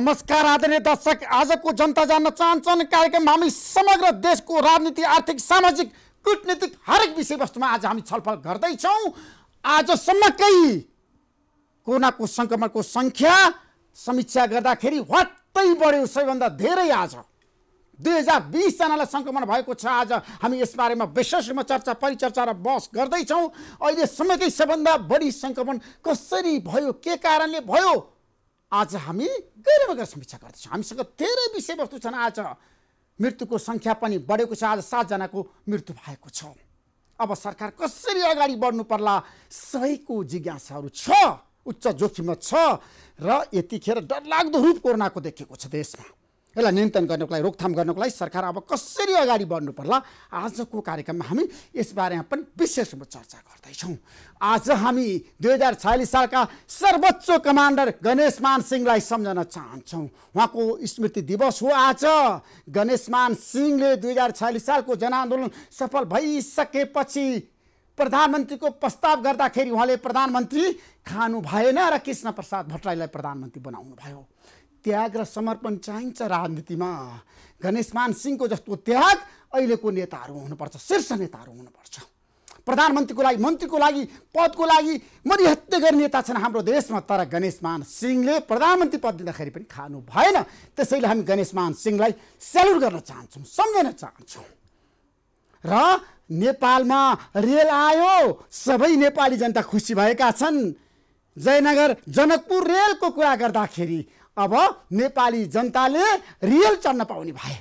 नमस्कार आदरणीय दर्शक आजको जनता जान्न चाहन्छन् कार्यक्रम हामी समग्र देशको राजनीति आर्थिक सामाजिक कुटनीतिक हरेक विषयवस्तुमा आज हामी छलफल गर्दैछौँ आजसम्मकै कोरोनाको सङ्क्रमणको सङ्ख्या समीक्षा गर्दाखेरि वात्तै बढ्यो सबैभन्दा धेरै आज दुई हजार बिसजनालाई सङ्क्रमण भएको छ आज हामी यसबारेमा विशेष रूपमा चर्चा परिचर्चा र बहस गर्दैछौँ अहिलेसम्मकै सबभन्दा बढी सङ्क्रमण कसरी भयो के कारणले भयो आज हामी गहिरो बगेर समीक्षा गर्दैछौँ हामीसँग धेरै विषयवस्तु छन् आज मृत्युको सङ्ख्या पनि बढेको छ आज सातजनाको मृत्यु भएको छ अब सरकार कसरी अगाडि बढ्नु पर्ला सबैको जिज्ञासाहरू छ उच्च जोखिममा छ र यतिखेर डरलाग्दो रूप कोरोनाको देखेको छ देशमा यसलाई नियन्त्रण गर्नको लागि रोकथाम गर्नको लागि सरकार अब कसरी अगाडि बढ्नु पर्ला आजको कार्यक्रममा हामी यसबारेमा पनि विशेष रूपमा चर्चा गर्दैछौँ आज हामी दुई हजार छयालिस सालका सर्वोच्च कमान्डर गणेशमान सिंहलाई सम्झन चाहन्छौँ उहाँको स्मृति दिवस हो आज गणेशमान सिंहले दुई हजार छयालिस सालको जनआन्दोलन सफल भइसकेपछि प्रधानमन्त्रीको प्रस्ताव गर्दाखेरि उहाँले प्रधानमन्त्री खानु भएन र कृष्ण प्रसाद भट्टराईलाई प्रधानमन्त्री बनाउनु भयो त्याग र समर्पण चाहिन्छ राजनीतिमा गणेशमान सिंहको जस्तो त्याग अहिलेको नेताहरू हुनुपर्छ शीर्ष नेताहरू हुनुपर्छ प्रधानमन्त्रीको लागि मन्त्रीको लागि पदको लागि मरिहत्य गर्ने नेता छन् हाम्रो देशमा तर गणेशमान सिंहले प्रधानमन्त्री पद दिँदाखेरि पनि खानु भएन त्यसैले हामी गणेशमान सिंहलाई सेल्युट गर्न चाहन्छौँ सम्झिन चाहन्छौँ र नेपालमा रेल आयो सबै नेपाली जनता खुसी भएका छन् जयनगर जनकपुर रेलको कुरा गर्दाखेरि अब नेपाली जनताले रियल चढ्न पाउने भए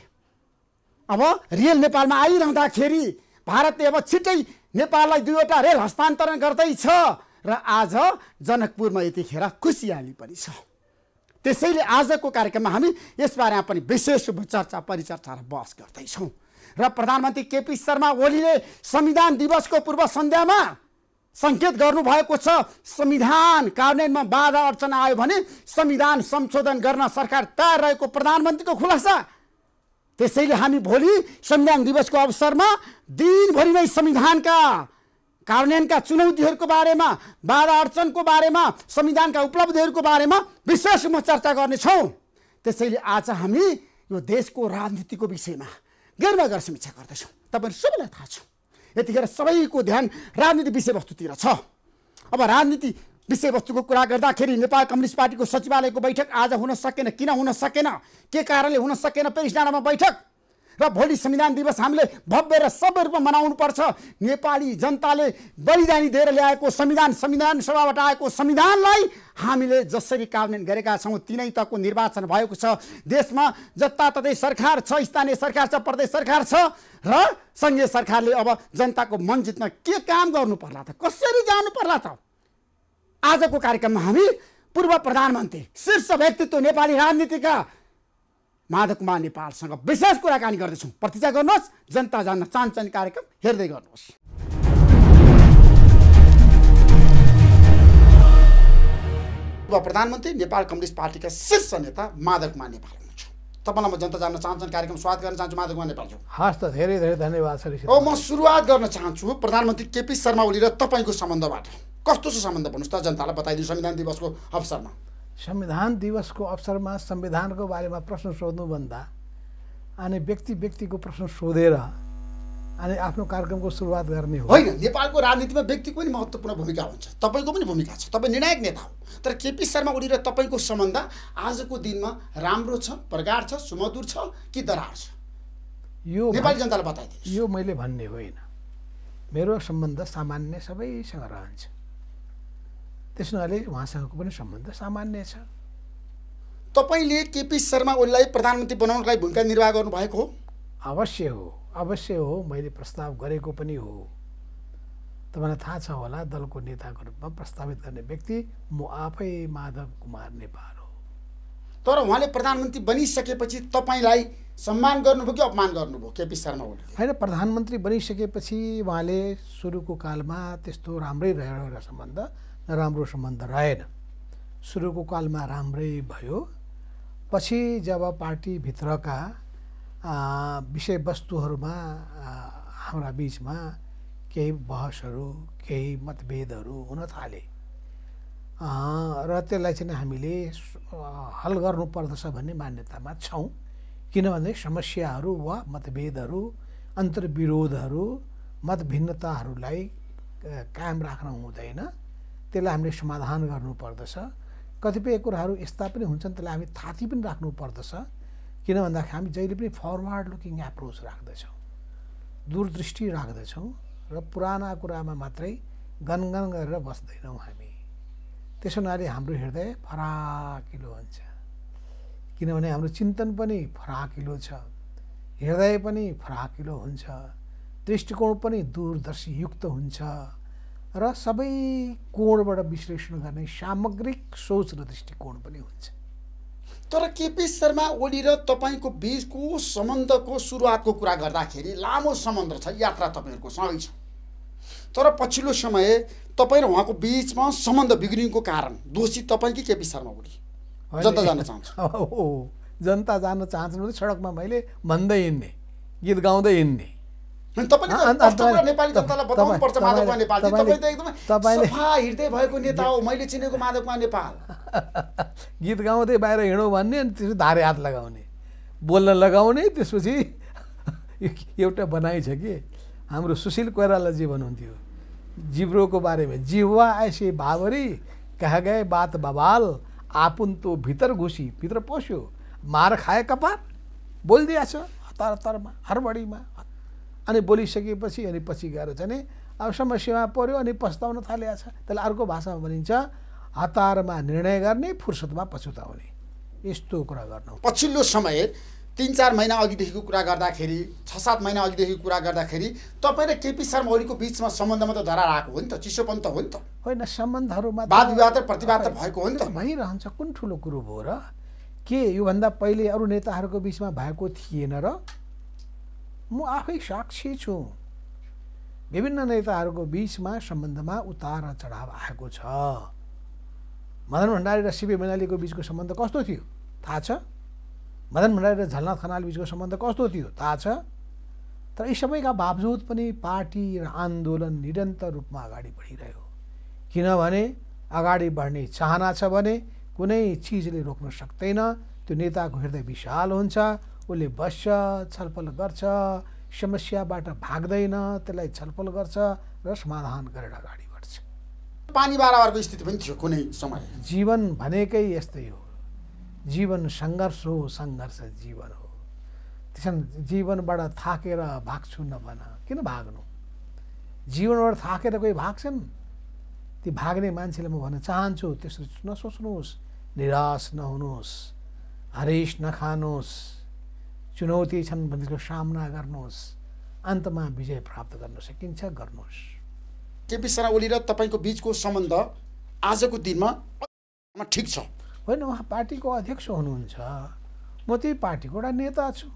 अब रियल नेपालमा आइरहँदाखेरि भारतले अब छिट्टै नेपाललाई दुईवटा रेल हस्तान्तरण गर्दैछ र आज जनकपुरमा यतिखेर खुसियाली पनि छ त्यसैले आजको कार्यक्रममा हामी यसबारेमा पनि विशेष चर्चा परिचर्चा र बहस गर्दैछौँ र प्रधानमन्त्री केपी शर्मा ओलीले संविधान दिवसको पूर्व सन्ध्यामा सङ्केत गर्नुभएको छ संविधान कार्यान्वयनमा बाधा अर्चन आयो भने संविधान संशोधन गर्न सरकार तयार रहेको प्रधानमन्त्रीको खुलासा त्यसैले हामी भोलि संविधान दिवसको अवसरमा दिनभरि नै संविधानका कार्यान्वयनका चुनौतीहरूको बारेमा बाधा अर्चनको बारेमा संविधानका उपलब्धिहरूको बारेमा विशेष रूपमा चर्चा गर्नेछौँ त्यसैले आज हामी यो देशको राजनीतिको विषयमा गर्छ समीक्षा गर्दछौँ तपाईँहरू सबैलाई थाहा छ यतिखेर सबैको ध्यान राजनीति विषयवस्तुतिर छ अब राजनीति विषयवस्तुको कुरा गर्दाखेरि नेपाल कम्युनिस्ट पार्टीको सचिवालयको बैठक आज हुन सकेन किन हुन सकेन के कारणले हुन सकेन पेरिस डाँडामा बैठक र भोलि संविधान दिवस हामीले भव्य र सभ्य रूपमा मनाउनुपर्छ नेपाली जनताले बलिदानी दिएर ल्याएको संविधान संविधान सभाबाट आएको संविधानलाई हामीले जसरी कार्यान्वयन गरेका छौँ तिनै तहको निर्वाचन भएको छ देशमा जताततै सरकार छ स्थानीय सरकार छ प्रदेश सरकार छ र सङ्घीय सरकारले अब जनताको मन जित्न के काम गर्नु पर्ला त कसरी जानु पर्ला त आजको कार्यक्रममा हामी पूर्व प्रधानमन्त्री शीर्ष व्यक्तित्व नेपाली राजनीतिका माधव कुमार नेपालसँग विशेष कुराकानी गर्दैछौँ प्रतीक्षा गर्नुहोस् जनता जान्न चाहन्छन् कार्यक्रम हेर्दै गर्नुहोस् उप प्रधानमन्त्री नेपाल कम्युनिस्ट पार्टीका शीर्ष नेता माधव कुमार नेपाल हुनुहुन्छ तपाईँलाई म जनता जान्न चाहन्छन् कार्यक्रम स्वागत गर्न चाहन्छु माधव कुमार नेपालज्यू हस् त धेरै धेरै धन्यवाद सर म सुरुवात गर्न चाहन्छु प्रधानमन्त्री केपी शर्मा ओली र तपाईँको सम्बन्धबाट कस्तो छ सम्बन्ध भन्नुहोस् त जनतालाई बताइदिनु संविधान दिवसको अवसरमा संविधान दिवसको अवसरमा संविधानको बारेमा प्रश्न सोध्नुभन्दा अनि व्यक्ति व्यक्तिको प्रश्न सोधेर अनि आफ्नो कार्यक्रमको सुरुवात गर्ने हो होइन नेपालको राजनीतिमा व्यक्तिको पनि महत्त्वपूर्ण भूमिका हुन्छ तपाईँको पनि भूमिका छ तपाईँ निर्णायक नेता हो तर केपी शर्मा ओली र तपाईँको सम्बन्ध आजको दिनमा राम्रो छ प्रगाड छ सुमधुर छ कि दरार छ यो नेपाली जनतालाई बताइदिनु यो मैले भन्ने होइन मेरो सम्बन्ध सामान्य सबैसँग रहन्छ त्यस हुनाले उहाँसँगको पनि सम्बन्ध सामान्य छ तपाईँले केपी शर्मा ओलीलाई प्रधानमन्त्री बनाउनको लागि भूमिका निर्वाह गर्नुभएको हो अवश्य हो अवश्य हो मैले प्रस्ताव गरेको पनि हो तपाईँलाई थाहा छ होला दलको नेताको रूपमा प्रस्तावित गर्ने व्यक्ति म आफै माधव कुमार नेपाल हो तर उहाँले प्रधानमन्त्री बनिसकेपछि तपाईँलाई सम्मान गर्नुभयो कि अपमान गर्नुभयो केपी शर्मा ओली होइन प्रधानमन्त्री बनिसकेपछि उहाँले सुरुको कालमा त्यस्तो राम्रै एउटा सम्बन्ध राम्रो सम्बन्ध रहेन सुरुको कालमा राम्रै भयो पछि जब पार्टीभित्रका विषयवस्तुहरूमा हाम्रा बिचमा केही बहसहरू केही मतभेदहरू हुन थाले र त्यसलाई चाहिँ हामीले हल गर्नुपर्दछ भन्ने मान्यतामा छौँ किनभने समस्याहरू वा मतभेदहरू अन्तर्विरोधहरू मतभिन्नताहरूलाई कायम राख्न हुँदैन त्यसलाई हामीले समाधान गर्नुपर्दछ कतिपय कुराहरू यस्ता पनि हुन्छन् त्यसलाई हामी थाती पनि राख्नु पर्दछ किन भन्दाखेरि हामी जहिले पनि फरवर्ड लुकिङ एप्रोच राख्दछौँ दूरदृष्टि राख्दछौँ र पुराना कुरामा मात्रै गनगन गरेर बस्दैनौँ हामी त्यसो हुनाले हाम्रो हृदय फराकिलो हुन्छ किनभने हाम्रो चिन्तन पनि फराकिलो छ हृदय पनि फराकिलो हुन्छ दृष्टिकोण पनि दूरदर्शीयुक्त हुन्छ र सबै कोणबाट विश्लेषण गर्ने सामग्रिक सोच र दृष्टिकोण पनि हुन्छ तर केपी शर्मा ओली र तपाईँको बिचको सम्बन्धको सुरुवातको कुरा गर्दाखेरि लामो सम्बन्ध छ यात्रा तपाईँहरूको सँगै छ तर पछिल्लो समय तपाईँ र उहाँको बिचमा सम्बन्ध बिग्रिनुको कारण दोषी तपाईँ कि केपी शर्मा ओली जनता जान चाहन्छ हो जनता जान चाहन्छ भने सडकमा मैले भन्दै हिँड्ने गीत गाउँदै हिँड्ने गीत गाउँदै बाहिर हिँडौँ भन्ने अनि त्यसपछि धारे हात लगाउने बोल्न लगाउने त्यसपछि एउटा बनाइ छ कि हाम्रो सुशील कोइरालाजी भन्नुहुन्थ्यो जिब्रोको बारेमा जिवा आइसे भावरी कहाँ गए बात बबाल तो भित्र घुसी भित्र पस्यो मार खाए कपार बोलिदिएछ हतार हतारमा हरबडीमा अनि बोलिसकेपछि अनि पछि गएर चाहिँ नि अब समस्यामा पऱ्यो अनि पछताउन थालिएको छ त्यसलाई अर्को भाषामा भनिन्छ हतारमा निर्णय गर्ने फुर्सदमा पछुताउने यस्तो कुरा गर्नु पछिल्लो समय तिन चार महिना अघिदेखिको कुरा गर्दाखेरि छ सात महिना अघिदेखिको कुरा गर्दाखेरि तपाईँ र केपी शर्मा ओलीको बिचमा सम्बन्धमा त धरा आएको हो नि त चिसोपन त हो नि त होइन सम्बन्धहरूमा वाद विवाद र प्रतिवाद त भएको हो नि त भइरहन्छ कुन ठुलो कुरो भयो र के योभन्दा पहिले अरू नेताहरूको बिचमा भएको थिएन र म आफै साक्षी छु विभिन्न नेताहरूको बिचमा सम्बन्धमा उतार चढाव आएको छ मदन भण्डारी र सिपी मैनालीको बिचको सम्बन्ध कस्तो थियो थाहा छ मदन भण्डारी र झलनाथ खनाल बिचको सम्बन्ध कस्तो थियो थाहा छ तर यी सबैका बावजुद पनि पार्टी र आन्दोलन निरन्तर रूपमा अगाडि बढिरह्यो किनभने अगाडि बढ्ने चाहना छ भने कुनै चिजले रोक्न सक्दैन त्यो नेताको हृदय विशाल हुन्छ उसले बस्छ छलफल गर्छ समस्याबाट भाग्दैन त्यसलाई छलफल गर्छ र समाधान गरेर अगाडि बढ्छ पानी स्थिति पनि थियो कुनै समय जीवन भनेकै यस्तै हो जीवन सङ्घर्ष हो सङ्घर्ष जीवन हो त्यसमा जीवनबाट थाकेर भाग्छु नभन किन भाग्नु जीवनबाट थाकेर कोही भाग्छन् ती भाग्ने मान्छेले म भन्न चाहन्छु त्यसरी नसोच्नुहोस् निराश नहुनुहोस् हरेस नखानुहोस् चुनौती छन् भनेको सामना गर्नुहोस् अन्तमा विजय प्राप्त गर्न सकिन्छ गर्नुहोस् केपी शर्मा ओली र तपाईँको बिचको सम्बन्ध आजको दिनमा ठिक छ होइन उहाँ पार्टीको अध्यक्ष हुनुहुन्छ म त्यही पार्टीको एउटा नेता छु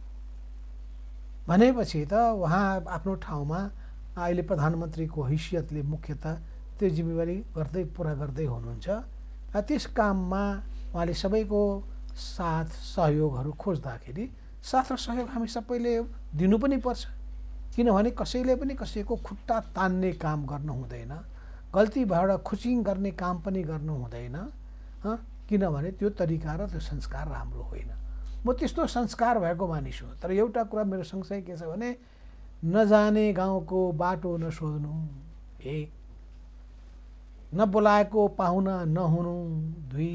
भनेपछि त उहाँ आफ्नो ठाउँमा अहिले प्रधानमन्त्रीको हैसियतले मुख्यत त्यो जिम्मेवारी गर्दै पुरा गर्दै हुनुहुन्छ त्यस काममा उहाँले सबैको साथ सहयोगहरू खोज्दाखेरि साथ र सहयोग हामी सबैले दिनु पनि पर्छ किनभने कसैले पनि कसैको खुट्टा तान्ने काम गर्नु हुँदैन गल्तीबाट खुचिङ गर्ने काम पनि गर्नु हुँदैन किनभने त्यो तरिका र त्यो संस्कार राम्रो होइन म त्यस्तो संस्कार भएको मानिस हुँ तर एउटा कुरा मेरो सँगसँगै के छ भने नजाने गाउँको बाटो नसोध्नु एक नबोलाएको पाहुना नहुनु दुई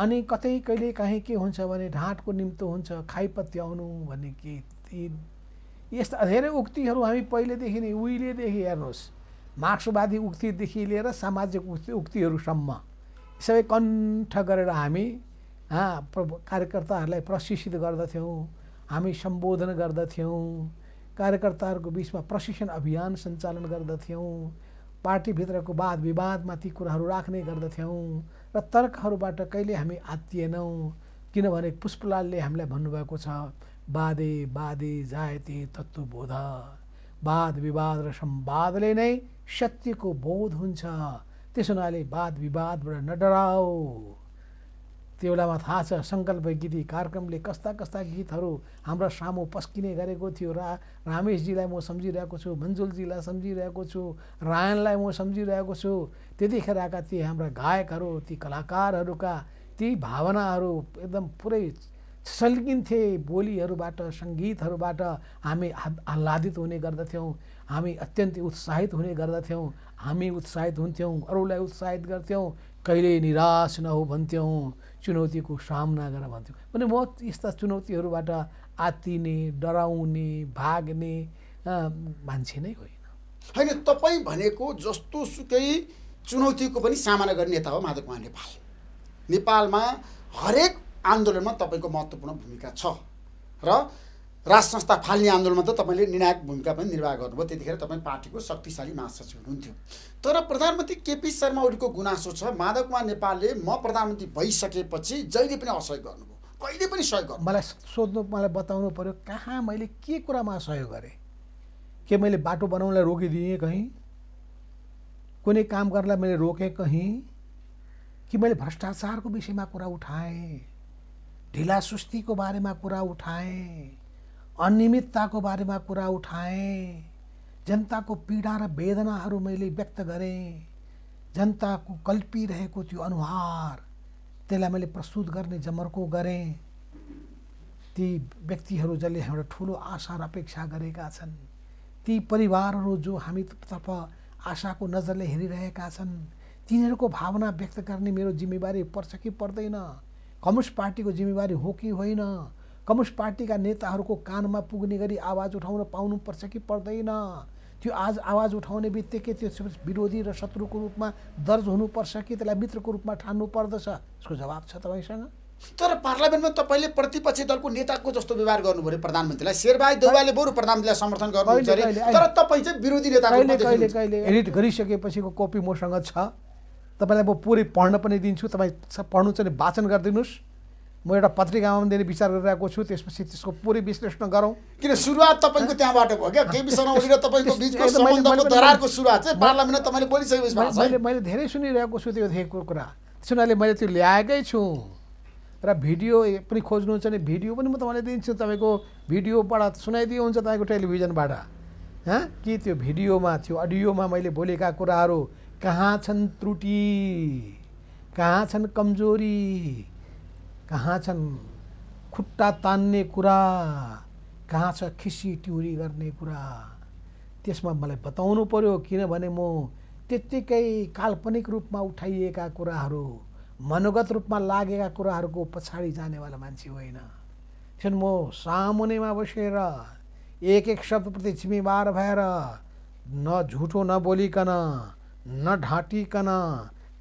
अनि कतै कहिले काहीँ के हुन्छ भने ढाँटको निम्तो हुन्छ आउनु भन्ने के यस्ता धेरै उक्तिहरू हामी पहिलेदेखि नै उहिलेदेखि हेर्नुहोस् मार्क्सवादी उक्तिदेखि लिएर सामाजिक उक्ति उक्तिहरूसम्म सबै कण्ठ गरेर हामी कार्यकर्ताहरूलाई प्रशिक्षित गर्दथ्यौँ हामी सम्बोधन गर्दथ्यौँ कार्यकर्ताहरूको बिचमा प्रशिक्षण अभियान सञ्चालन गर्दथ्यौँ पार्टीभित्रको वाद विवादमाथि कुराहरू राख्ने गर्दथ्यौँ र तर्कहरूबाट कहिले हामी आत्तिएनौँ किनभने पुष्पलालले हामीलाई भन्नुभएको छ वादे वादे जायते तत्त्वबोध वाद विवाद र सम्वादले नै सत्यको बोध हुन्छ त्यस हुनाले वाद विवादबाट नडराओ। त्यो बेलामा थाहा छ सङ्कल्प गीत कार्यक्रमले कस्ता कस्ता गीतहरू हाम्रा सामु पस्किने गरेको थियो र रामेशजीलाई म सम्झिरहेको छु मन्जुलजीलाई सम्झिरहेको छु रायनलाई म सम्झिरहेको छु त्यतिखेरका ती हाम्रा गायकहरू ती कलाकारहरूका ती भावनाहरू एकदम पुरै सल्किन्थे बोलीहरूबाट सङ्गीतहरूबाट हामी आह्लादित हुने गर्दथ्यौँ हामी अत्यन्तै उत्साहित हुने गर्दथ्यौँ हामी उत्साहित हुन्थ्यौँ अरूलाई उत्साहित गर्थ्यौँ कहिले निराश नहो भन्थ्यौँ चुनौतीको सामना गर भन्थ्यो भने म यस्ता चुनौतीहरूबाट आत्तिने डराउने भाग्ने मान्छे नै होइन होइन तपाईँ भनेको जस्तो सुकै चुनौतीको पनि सामना गर्ने नेता हो माधव कुमार नेपाल नेपालमा हरेक आन्दोलनमा तपाईँको महत्त्वपूर्ण भूमिका छ र राज संस्था फाल्ने आन्दोलनमा त तपाईँले निर्णायक भूमिका पनि निर्वाह गर्नुभयो त्यतिखेर तपाईँ पार्टीको शक्तिशाली महासचिव हुनुहुन्थ्यो तर प्रधानमन्त्री केपी शर्मा ओलीको गुनासो छ माधव कुमार नेपालले म प्रधानमन्त्री भइसकेपछि जहिले पनि असहयोग गर्नुभयो कहिले पनि सहयोग गर्नु मलाई सोध्नु मलाई बताउनु पऱ्यो कहाँ मैले के कुरामा सहयोग गरेँ के मैले बाटो बनाउनलाई रोकिदिएँ कहीँ कुनै काम गर्नलाई मैले रोकेँ कहीँ कि मैले भ्रष्टाचारको विषयमा कुरा उठाएँ ढिलासुस्तीको बारेमा कुरा उठाएँ अनियमितताको बारेमा कुरा उठाएँ जनताको पीडा र वेदनाहरू मैले व्यक्त गरेँ जनताको कल्पिरहेको त्यो अनुहार त्यसलाई मैले प्रस्तुत गर्ने जमर्को गरेँ ती व्यक्तिहरू जसले हाम्रो ठुलो आशा र अपेक्षा गरेका छन् ती परिवारहरू जो हामीतर्फ आशाको नजरले हेरिरहेका छन् तिनीहरूको भावना व्यक्त गर्ने मेरो जिम्मेवारी पर्छ कि पर्दैन कम्युनिस्ट पार्टीको जिम्मेवारी हो कि होइन कम्युनिस्ट पार्टीका नेताहरूको कानमा पुग्ने गरी आवाज उठाउन पाउनुपर्छ कि पर्दैन त्यो आज आवाज उठाउने बित्तिकै त्यो विरोधी र शत्रुको रूपमा दर्ज हुनुपर्छ कि त्यसलाई मित्रको रूपमा ठान्नु पर्दछ यसको जवाब छ तपाईँसँग तर पार्लियामेन्टमा तपाईँले प्रतिपक्षी दलको नेताको जस्तो व्यवहार गर्नु पऱ्यो प्रधानमन्त्रीलाई शेरबहादुर देवालले बरु प्रधानमन्त्रीलाई समर्थन गर्नुहुन्छ तर तपाईँ चाहिँ विरोधी नेता कहिले कहिले एडिट गरिसकेपछिको कपी मसँग छ तपाईँलाई म पुरै पढ्न पनि दिन्छु तपाईँ पढ्नु चाहिँ वाचन गरिदिनुहोस् म एउटा पत्रिकामा पनि दिने विचार गरिरहेको छु त्यसपछि त्यसको पुरै विश्लेषण गरौँ किन सुरुवात तपाईँको त्यहाँबाट भयो क्या केपी शर्मा तपाईँको बिचको सम्बन्धको दरारको सुरुवात चाहिँ पार्लियामेन्टमा तपाईँले बोलिसकेपछि मैले मैले धेरै सुनिरहेको छु त्यो धेरैको कुरा सुनाले हुनाले मैले त्यो ल्याएकै छु र भिडियो पनि खोज्नुहुन्छ भने भिडियो पनि म तपाईँलाई दिन्छु तपाईँको भिडियोबाट सुनाइदियो हुन्छ तपाईँको टेलिभिजनबाट हँ कि त्यो भिडियोमा थियो अडियोमा मैले बोलेका कुराहरू कहाँ छन् त्रुटि कहाँ छन् कमजोरी कहाँ छन् खुट्टा तान्ने कुरा कहाँ छ खिसी ट्युरी गर्ने कुरा त्यसमा मलाई बताउनु पर्यो किनभने म त्यत्तिकै काल्पनिक रूपमा उठाइएका कुराहरू मनोगत रूपमा लागेका कुराहरूको पछाडि जानेवाला मान्छे होइन त्यसरी म सामुनेमा बसेर एक एक शब्दप्रति जिम्मेवार भएर न झुठो नबोलिकन न ढाँटिकन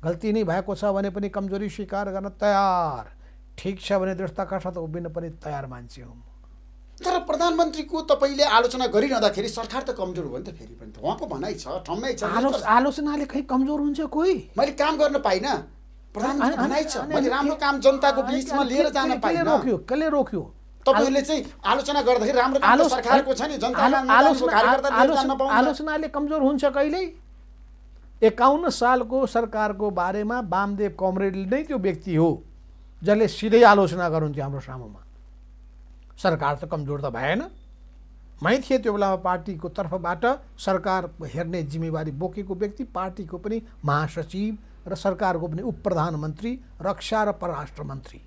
गल्ती नै भएको छ भने पनि कमजोरी स्वीकार गर्न तयार ठिक छ भने दृष्टका साथ उभिन पनि तयार मान्छे हो तर प्रधानमन्त्रीको तपाईँले आलोचना गरिरहँदाखेरि सरकार त कमजोर हो नि त फेरि पनि उहाँको भनाइ छ ठम्मै छ आलोचनाले खै कमजोर हुन्छ कोही मैले काम गर्न पाइनँ प्रधानमन्त्री भनाइ छ मैले राम्रो काम जनताको बिचमा लिएर जान पाइनँ रोक्यो कसले रोक्यो तपाईँहरूले चाहिँ आलोचना गर्दाखेरि राम्रो काम सरकारको छ नि जनता आलोचनाले कमजोर हुन्छ कहिल्यै एकाउन्न सालको सरकारको बारेमा वामदेव कमरेडले नै त्यो व्यक्ति हो जसले सिधै आलोचना गर्नुहुन्थ्यो हाम्रो सामुमा सरकार त कमजोर त भएन मै थिएँ त्यो बेलामा पार्टीको तर्फबाट सरकार हेर्ने जिम्मेवारी बोकेको व्यक्ति पार्टीको पनि महासचिव र सरकारको पनि उप प्रधानमन्त्री रक्षा र परराष्ट्र मन्त्री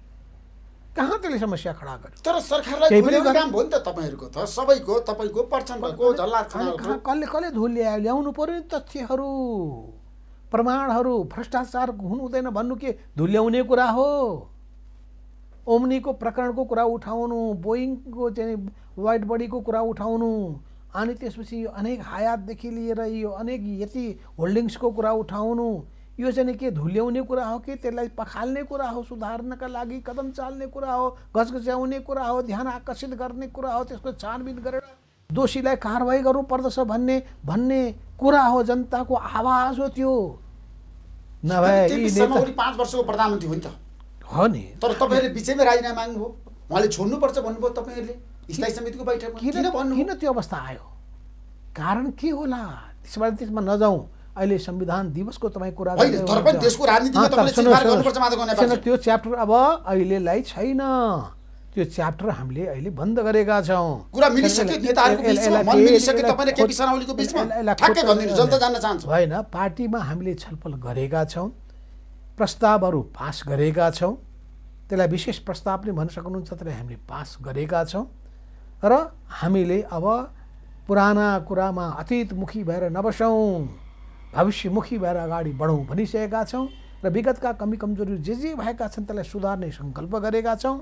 कहाँ त्यसले समस्या खडा गर्यो तर सरकारलाई काम भयो नि त तपाईँहरूको त सबैको तपाईँको प्रचण्डको झल्ला कसले कसले ल्यायो ल्याउनु पर्यो नि तथ्यहरू प्रमाणहरू भ्रष्टाचार हुनु हुँदैन भन्नु के धुल्याउने कुरा हो ओम्नीको प्रकरणको कुरा उठाउनु बोइङको चाहिँ वाइट बडीको कुरा उठाउनु अनि त्यसपछि यो अनेक हायातदेखि लिएर यो अनेक यति होल्डिङ्सको कुरा उठाउनु यो चाहिँ के धुल्याउने कुरा हो कि त्यसलाई पखाल्ने कुरा हो सुधार्नका लागि कदम चाल्ने कुरा हो घचघच्याउने कुरा हो ध्यान आकर्षित गर्ने कुरा हो त्यसको छानबिन गरेर दोषीलाई कारवाही गर्नुपर्दछ भन्ने भन्ने कुरा हो जनताको आवाज हो त्यो नभए पाँच वर्षको प्रधानमन्त्री हो नि त हो नि तर तपाईँहरूले बिचैमा राजीनामा माग्नुभयो उहाँले छोड्नुपर्छ भन्नुभयो तपाईँहरूले स्थायी समितिको बैठकमा किन भन्नु किन त्यो अवस्था आयो कारण के होला त्यसो त्यसमा नजाउँ अहिले संविधान दिवसको तपाईँ कुरा त्यो च्याप्टर अब अहिलेलाई छैन त्यो च्याप्टर हामीले अहिले बन्द गरेका छौँ होइन पार्टीमा हामीले छलफल गरेका छौँ प्रस्तावहरू पास गरेका छौँ त्यसलाई विशेष प्रस्ताव पनि भन्न सक्नुहुन्छ तर हामीले पास गरेका छौँ र हामीले अब पुराना कुरामा अतीतमुखी भएर नबसौँ भविष्यमुखी भएर अगाडि बढौँ भनिसकेका छौँ र विगतका कमी कमजोरी जे जे भएका छन् त्यसलाई सुधार्ने सङ्कल्प गरेका छौँ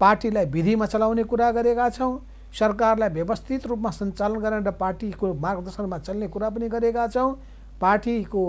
पार्टीलाई विधिमा चलाउने कुरा गरेका छौँ सरकारलाई व्यवस्थित रूपमा सञ्चालन गरेर पार्टीको मार्गदर्शनमा चल्ने कुरा पनि गरेका छौँ पार्टीको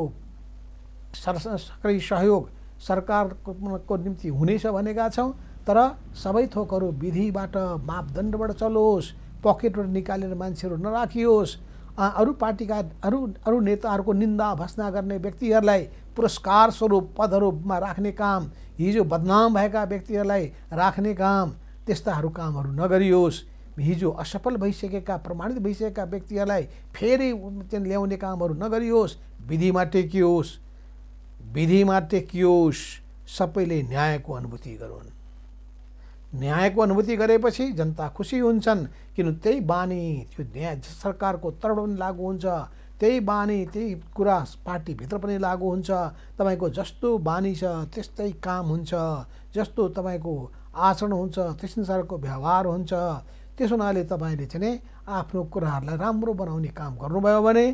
सरकारी सहयोग सरकारको निम्ति हुनेछ भनेका छौँ तर सबै थोकहरू विधिबाट मापदण्डबाट चलोस् पकेटबाट निकालेर मान्छेहरू नराखियोस् अरू पार्टीका अरू अरू नेताहरूको निन्दा भस्ना गर्ने व्यक्तिहरूलाई पुरस्कार स्वरूप पदहरूमा राख्ने काम हिजो बदनाम भएका व्यक्तिहरूलाई राख्ने काम त्यस्ताहरू कामहरू नगरियोस् हिजो असफल भइसकेका प्रमाणित भइसकेका व्यक्तिहरूलाई फेरि ल्याउने कामहरू नगरियोस् विधिमा टेकियोस् विधिमा टेकियोस् सबैले न्यायको अनुभूति गरून् न्यायको अनुभूति गरेपछि जनता खुसी हुन्छन् किन त्यही बानी त्यो न्याय सरकारको तर्फ पनि लागु हुन्छ त्यही बानी त्यही कुरा पार्टीभित्र पनि लागु हुन्छ तपाईँको जस्तो बानी छ त्यस्तै काम हुन्छ जस्तो तपाईँको आचरण हुन्छ त्यस अनुसारको व्यवहार हुन्छ त्यसो हुनाले तपाईँले चाहिँ आफ्नो कुराहरूलाई राम्रो बनाउने काम गर्नुभयो भने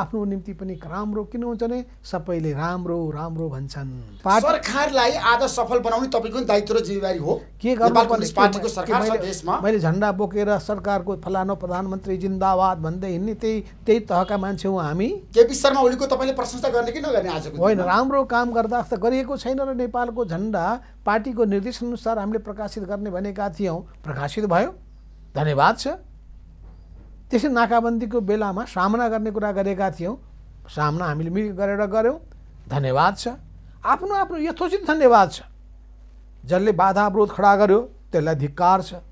आफ्नो निम्ति पनि राम्रो किन हुन्छ भने सबैले राम्रो राम्रो भन्छन् सरकारलाई आज सफल बनाउने तपाईँको दायित्व र जिम्मेवारी हो के गर्नु मैले झन्डा बोकेर सरकारको फलानो प्रधानमन्त्री जिन्दाबाद भन्दै हिँड्ने त्यही त्यही तहका मान्छे हौँ हामी केपी शर्मा ओलीको तपाईँले प्रशंसा गर्ने कि नगर्ने आज होइन राम्रो काम गर्दा त गरिएको छैन र नेपालको झन्डा पार्टीको निर्देशअनुसार हामीले प्रकाशित गर्ने भनेका थियौँ प्रकाशित भयो धन्यवाद छ त्यसै नाकाबन्दीको बेलामा सामना गर्ने कुरा गरेका थियौँ सामना हामीले मिल गरेर गऱ्यौँ धन्यवाद छ आफ्नो आफ्नो यथोचित धन्यवाद छ जसले बाधा अवरोध खडा गर्यो त्यसलाई धिक्कार छ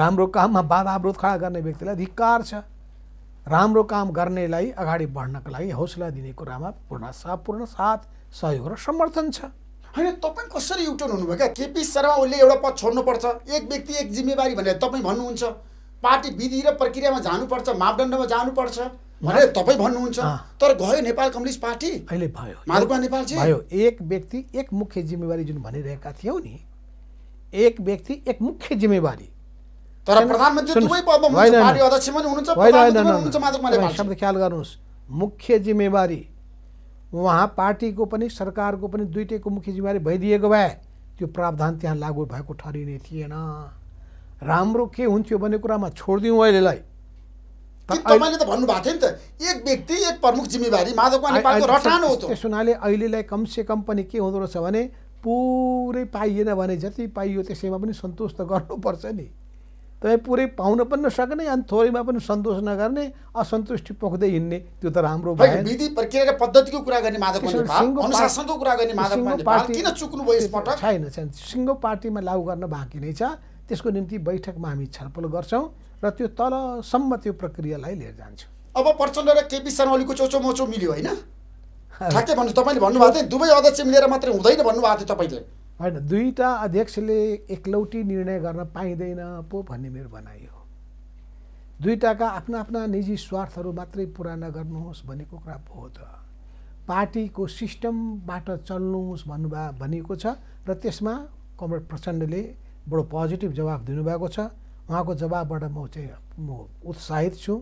राम्रो काममा बाधा अवरोध खडा गर्ने व्यक्तिलाई धिक्कार छ राम्रो काम गर्नेलाई अगाडि बढ्नको लागि हौसला दिने कुरामा पूर्ण सा पूर्ण साथ सहयोग र समर्थन छ होइन तपाईँ कसरी युटर्न हुनुभयो क्या केपी शर्मा उसले एउटा पद छोड्नुपर्छ एक व्यक्ति एक जिम्मेवारी भनेर तपाईँ भन्नुहुन्छ पार्टी विधि र प्रक्रियामा जानुपर्छ मापदण्डमा जानुपर्छ भनेर तपाईँ भन्नुहुन्छ तर गयो नेपाल कम्युनिस्ट पार्टी अहिले भयो माधवपा नेपाल चाहिँ भयो एक व्यक्ति एक मुख्य जिम्मेवारी जुन भनिरहेका थियौ नि एक व्यक्ति एक मुख्य जिम्मेवारी तर प्रधानमन्त्री पार्टी अध्यक्ष पनि हुनुहुन्छ ख्याल गर्नुहोस् मुख्य जिम्मेवारी उहाँ पार्टीको पनि सरकारको पनि दुइटैको मुख्य जिम्मेवारी भइदिएको भए त्यो प्रावधान त्यहाँ लागू भएको ठरिने थिएन राम्रो के हुन्थ्यो भन्ने कुरामा छोडिदिउँ अहिलेलाई तपाईँले त भन्नुभएको थियो नि त एक व्यक्ति एक प्रमुख जिम्मेवारी माधव नेपालको त्यस हुनाले अहिलेलाई कमसेकम पनि के हुँदो रहेछ भने पुरै पाइएन भने जति पाइयो त्यसैमा पनि सन्तुष्ट गर्नुपर्छ नि तपाईँ पुरै पाउन पनि नसक्ने अनि थोरैमा पनि सन्तोष नगर्ने असन्तुष्टि पोख्दै हिँड्ने त्यो त राम्रो विधि प्रक्रिया र पद्धतिको कुरा गर्ने अनुशासनको कुरा गर्ने किन यसपटक छैन छैन सिङ्गो पार्टीमा लागू गर्न बाँकी नै छ त्यसको निम्ति बैठकमा हामी छलफल गर्छौँ र त्यो तलसम्म त्यो प्रक्रियालाई लिएर जान्छौँ अब प्रचण्ड र केपी शर्मा ओलीको चोचोमोचो मिल्यो होइन ठ्याक्कै भन्नु तपाईँले भन्नुभएको थियो दुवै अध्यक्ष मिलेर मात्रै हुँदैन भन्नुभएको थियो तपाईँले होइन दुईवटा अध्यक्षले एकलौटी निर्णय गर्न पाइँदैन पो भन्ने मेरो भनाइ हो दुईवटाका आफ्ना आफ्ना निजी स्वार्थहरू मात्रै पुरा नगर्नुहोस् भनेको कुरा हो त पार्टीको सिस्टमबाट चल्नुहोस् भन्नुभयो भनिएको छ र त्यसमा कमरेड प्रचण्डले बडो पोजिटिभ जवाब दिनुभएको छ उहाँको जवाबबाट म चाहिँ म उत्साहित छु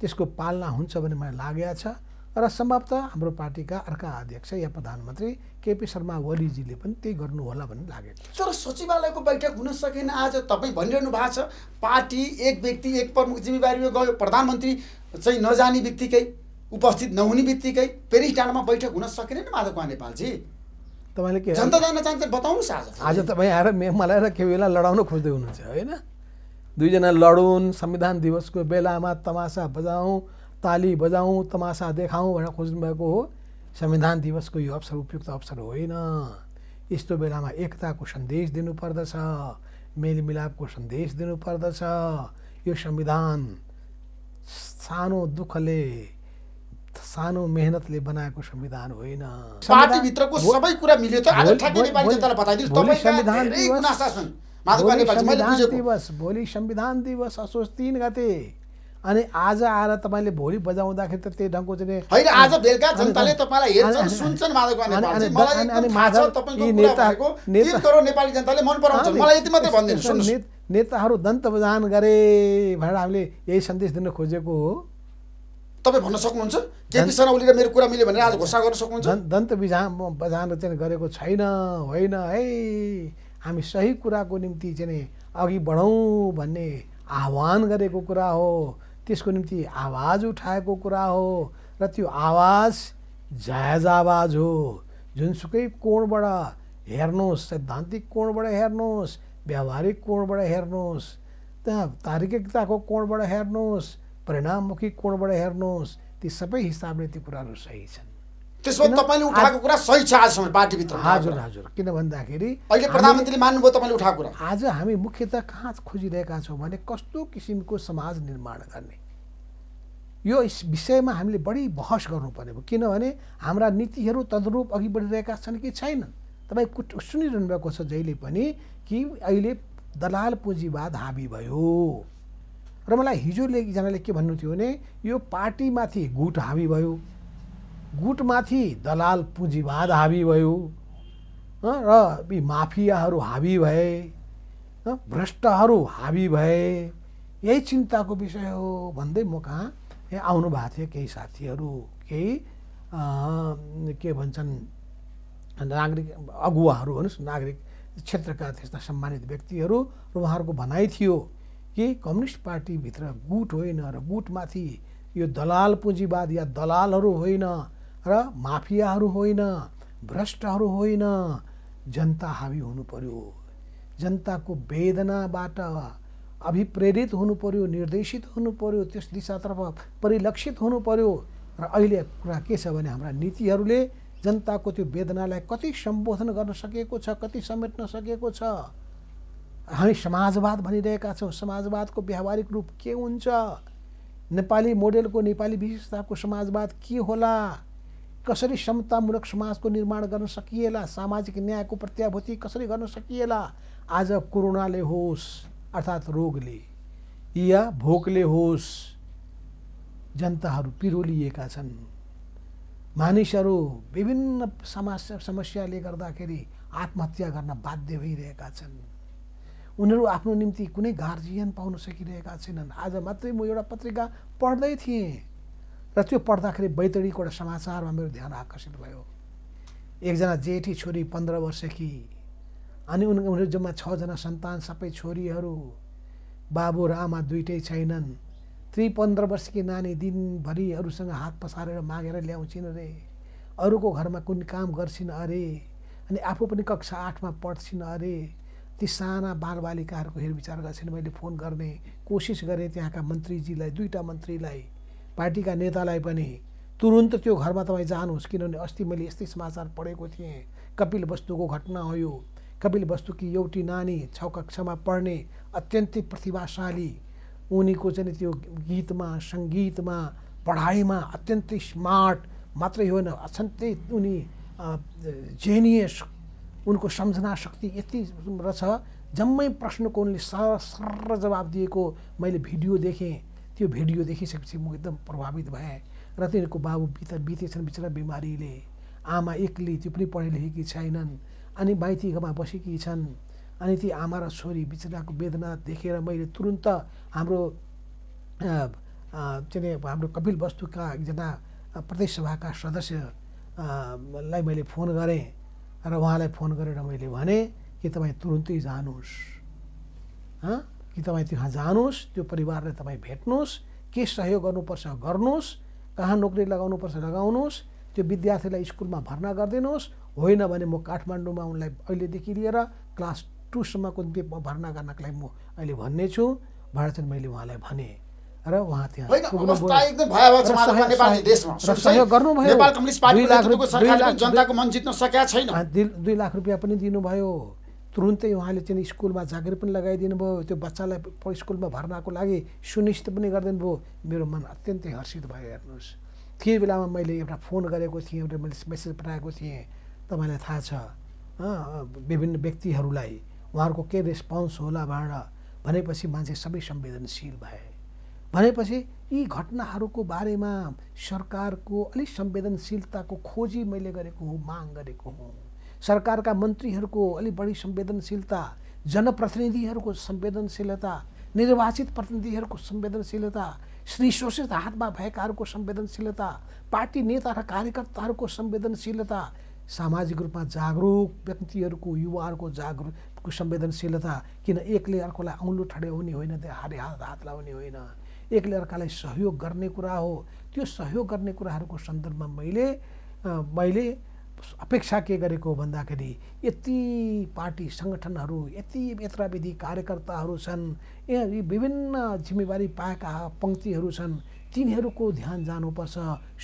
त्यसको पालना हुन्छ भन्ने मलाई लागेको छ र सम्भवतः हाम्रो पार्टीका अर्का अध्यक्ष या प्रधानमन्त्री केपी शर्मा ओलीजीले पनि त्यही गर्नु होला भन्ने लागेको तर सचिवालयको बैठक हुन सकेन आज तपाईँ भनिरहनु भएको छ पार्टी एक व्यक्ति एक प्रमुख जिम्मेवारीमा गयो प्रधानमन्त्री चाहिँ नजाने बित्तिकै उपस्थित नहुने बित्तिकै फेरि डाँडामा बैठक हुन सकेन नि माधव कुमार नेपालजी तपाईँले के जनता जान चाहन्छ बताउनुहोस् आज आज तपाईँ आएर मलाई र केवीलाई लडाउन खोज्दै हुनुहुन्छ होइन दुईजना लडुन् संविधान दिवसको बेलामा तमासा बजाउँ ताली बजाउँ तमासा देखाउँ भनेर खोज्नुभएको हो संविधान दिवसको यो अवसर उपयुक्त अवसर होइन यस्तो बेलामा एकताको सन्देश दिनुपर्दछ मेलमिलापको सन्देश दिनुपर्दछ यो संविधान सानो दुःखले सानो मेहनतले बनाएको संविधान होइन पार्टीभित्रको सबै कुरा मिल्यो त आज ठ्याक्कै जनतालाई भोलि संविधान दिवस असोज तिन गते अनि आज आएर तपाईँले भोलि बजाउँदाखेरि त त्यही ढङ्गको चाहिँ होइन आज बेलुका जनताले तपाईँलाई हेर्छन् सुन्छन् माधव नेपाली जनताले मन पराउँछ मलाई यति मात्रै भनिदिनुहोस् नेताहरू दन्त बजान गरे भनेर हामीले यही सन्देश दिन खोजेको हो तपाईँ भन्न सक्नुहुन्छ केपी शर्मा ओलीले मेरो कुरा मिल्यो भने आज घोषणा गर्न सक्नुहुन्छ दन्त बिजान बजान चाहिँ गरेको छैन होइन है हामी सही कुराको निम्ति चाहिँ अघि बढौँ भन्ने आह्वान गरेको कुरा हो त्यसको निम्ति आवाज उठाएको कुरा हो र त्यो आवाज जायज आवाज हो जुनसुकै कोणबाट हेर्नुहोस् सैद्धान्तिक कोणबाट हेर्नुहोस् व्यावहारिक कोणबाट हेर्नुहोस् त्यहाँ तार्किकताको कोणबाट हेर्नुहोस् परिणाममुखी कोणबाट हेर्नुहोस् ती सबै हिसाबले ती कुराहरू सही छन् त्यसमा तपाईँले उठाएको कुरा सही छ आजसम्म पार्टीभित्र हजुर हजुर किन भन्दाखेरि अहिले प्रधानमन्त्रीले मान्नुभयो तपाईँले उठाएको कुरा आज हामी मुख्यतः कहाँ खोजिरहेका छौँ भने कस्तो किसिमको समाज निर्माण गर्ने यो विषयमा हामीले बढी बहस गर्नुपर्ने भयो किनभने हाम्रा नीतिहरू तदरूप अघि बढिरहेका छन् कि छैनन् तपाईँ कुट सुनिरहनु भएको छ जहिले पनि कि अहिले दलाल पुँजीवाद हाबी भयो र मलाई हिजोले एकजनाले के भन्नु थियो भने यो पार्टीमाथि गुट हाबी भयो गुटमाथि दलाल पुँजीवाद हाबी भयो र यी माफियाहरू हाबी भए भ्रष्टहरू हाबी भए यही चिन्ताको विषय हो भन्दै म कहाँ आउनु भएको थियो केही साथीहरू केही के भन्छन् नागरिक अगुवाहरू भन्नुहोस् नागरिक क्षेत्रका त्यस्ता सम्मानित व्यक्तिहरू र उहाँहरूको भनाइ थियो कि कम्युनिस्ट पार्टीभित्र गुट होइन र गुटमाथि यो दलाल पुँजीवाद या दलालहरू होइन र माफियाहरू होइन भ्रष्टहरू होइन जनता हावी हुनु पर्यो जनताको वेदनाबाट अभिप्रेरित हुनु पर्यो निर्देशित हुनु पर्यो त्यस दिशातर्फ परिलक्षित हुनु पर्यो र अहिले कुरा के छ भने हाम्रा नीतिहरूले जनताको त्यो वेदनालाई कति सम्बोधन गर्न सकेको छ कति समेट्न सकेको छ हामी समाजवाद भनिरहेका छौँ समाजवादको व्यावहारिक रूप के हुन्छ नेपाली मोडेलको नेपाली विशेषताको समाजवाद के होला कसरी समतामूलक समाजको निर्माण गर्न सकिएला सामाजिक न्यायको प्रत्याभूति कसरी गर्न सकिएला आज कोरोनाले होस् अर्थात् रोगले या भोकले होस् जनताहरू पिरोलिएका छन् मानिसहरू विभिन्न समस्या समस्याले गर्दाखेरि आत्महत्या गर्न बाध्य भइरहेका छन् उनीहरू आफ्नो निम्ति कुनै गार्जियन पाउन सकिरहेका छैनन् आज मात्रै म एउटा पत्रिका पढ्दै थिएँ र त्यो पढ्दाखेरि बैतडीको एउटा समाचारमा मेरो ध्यान आकर्षित भयो एकजना जेठी छोरी पन्ध्र वर्षकी अनि उन उनीहरू जम्मा छजना सन्तान सबै छोरीहरू बाबु र आमा दुइटै छैनन् त्रि पन्ध्र वर्षकी नानी दिनभरि अरूसँग हात पसारेर मागेर ल्याउँछिन् अरे अरूको घरमा कुन काम गर्छिन् अरे अनि आफू पनि कक्षा आठमा पढ्छिन् अरे ती साना बालबालिकाहरूको हेरविचार गर्छन् मैले फोन गर्ने कोसिस गरेँ त्यहाँका मन्त्रीजीलाई दुईवटा मन्त्रीलाई पार्टीका नेतालाई पनि तुरुन्त त्यो घरमा तपाईँ जानुहोस् किनभने अस्ति मैले यस्तै समाचार पढेको थिएँ कपिल वस्तुको घटना हो यो कपिल कि एउटी नानी छ कक्षामा पढ्ने अत्यन्तै प्रतिभाशाली उनीको चाहिँ त्यो गीतमा सङ्गीतमा पढाइमा अत्यन्तै स्मार्ट मात्रै होइन अत्यन्तै उनी जेनियस उनको सम्झना शक्ति यति रहेछ जम्मै प्रश्नको उनले सर सर जवाब दिएको मैले भिडियो देखेँ त्यो भिडियो देखिसकेपछि म एकदम प्रभावित भएँ र तिनीहरूको बाबु बित बितेछन् बिचरा बिमारीले आमा एक्लै त्यो पनि पढे लेखेकी छैनन् अनि बाइतीमा बसेकी छन् अनि ती आमा र छोरी बिचराको वेदना देखेर मैले तुरुन्त हाम्रो चाहिँ हाम्रो कपिल वस्तुका एकजना प्रदेश सभाका सदस्य लाई मैले फोन गरेँ र उहाँलाई फोन गरेर मैले भने कि तपाईँ तुरुन्तै जानुहोस् कि तपाईँ त्यहाँ जानुहोस् त्यो परिवारलाई तपाईँ भेट्नुहोस् के सहयोग गर्नुपर्छ गर्नुहोस् कहाँ नोकरी लगाउनुपर्छ लगाउनुहोस् त्यो विद्यार्थीलाई स्कुलमा भर्ना गरिदिनुहोस् होइन भने म काठमाडौँमा उनलाई अहिलेदेखि लिएर क्लास टूसम्मको निम्ति भर्ना गर्नको लागि म अहिले भन्ने छु भनेर चाहिँ मैले उहाँलाई भने र उहाँ त्यहाँ दुई लाख रुपियाँ पनि दिनुभयो तुरुन्तै उहाँले चाहिँ स्कुलमा जागिर पनि लगाइदिनु भयो त्यो बच्चालाई स्कुलमा भर्नाको लागि सुनिश्चित पनि गरिदिनु भयो मेरो मन अत्यन्तै हर्षित भयो हेर्नुहोस् त्यही बेलामा मैले एउटा फोन गरेको थिएँ एउटा मैले मेसेज पठाएको थिएँ तपाईँलाई थाहा छ विभिन्न व्यक्तिहरूलाई उहाँहरूको के रेस्पोन्स होला भनेर भनेपछि मान्छे सबै संवेदनशील भए भनेपछि यी घटनाहरूको बारेमा सरकारको अलिक संवेदनशीलताको खोजी मैले गरेको हुँ माग गरेको हुँ सरकारका मन्त्रीहरूको अलिक बढी संवेदनशीलता जनप्रतिनिधिहरूको संवेदनशीलता निर्वाचित प्रतिनिधिहरूको संवेदनशीलता श्री शोषित हातमा भएकाहरूको संवेदनशीलता पार्टी नेता र कार्यकर्ताहरूको संवेदनशीलता सामाजिक रूपमा जागरुक व्यक्तिहरूको युवाहरूको जागरुकको संवेदनशीलता किन एकले अर्कोलाई औँलो ठड्याउने होइन त्यहाँ हारे हात हात लाउने होइन एकले अर्कालाई सहयोग गर्ने कुरा हो त्यो सहयोग गर्ने कुराहरूको सन्दर्भमा मैले मैले अपेक्षा के गरेको भन्दाखेरि यति पार्टी सङ्गठनहरू यति यत्राविधि कार्यकर्ताहरू छन् यहाँ विभिन्न जिम्मेवारी पाएका पङ्क्तिहरू छन् तिनीहरूको ध्यान जानुपर्छ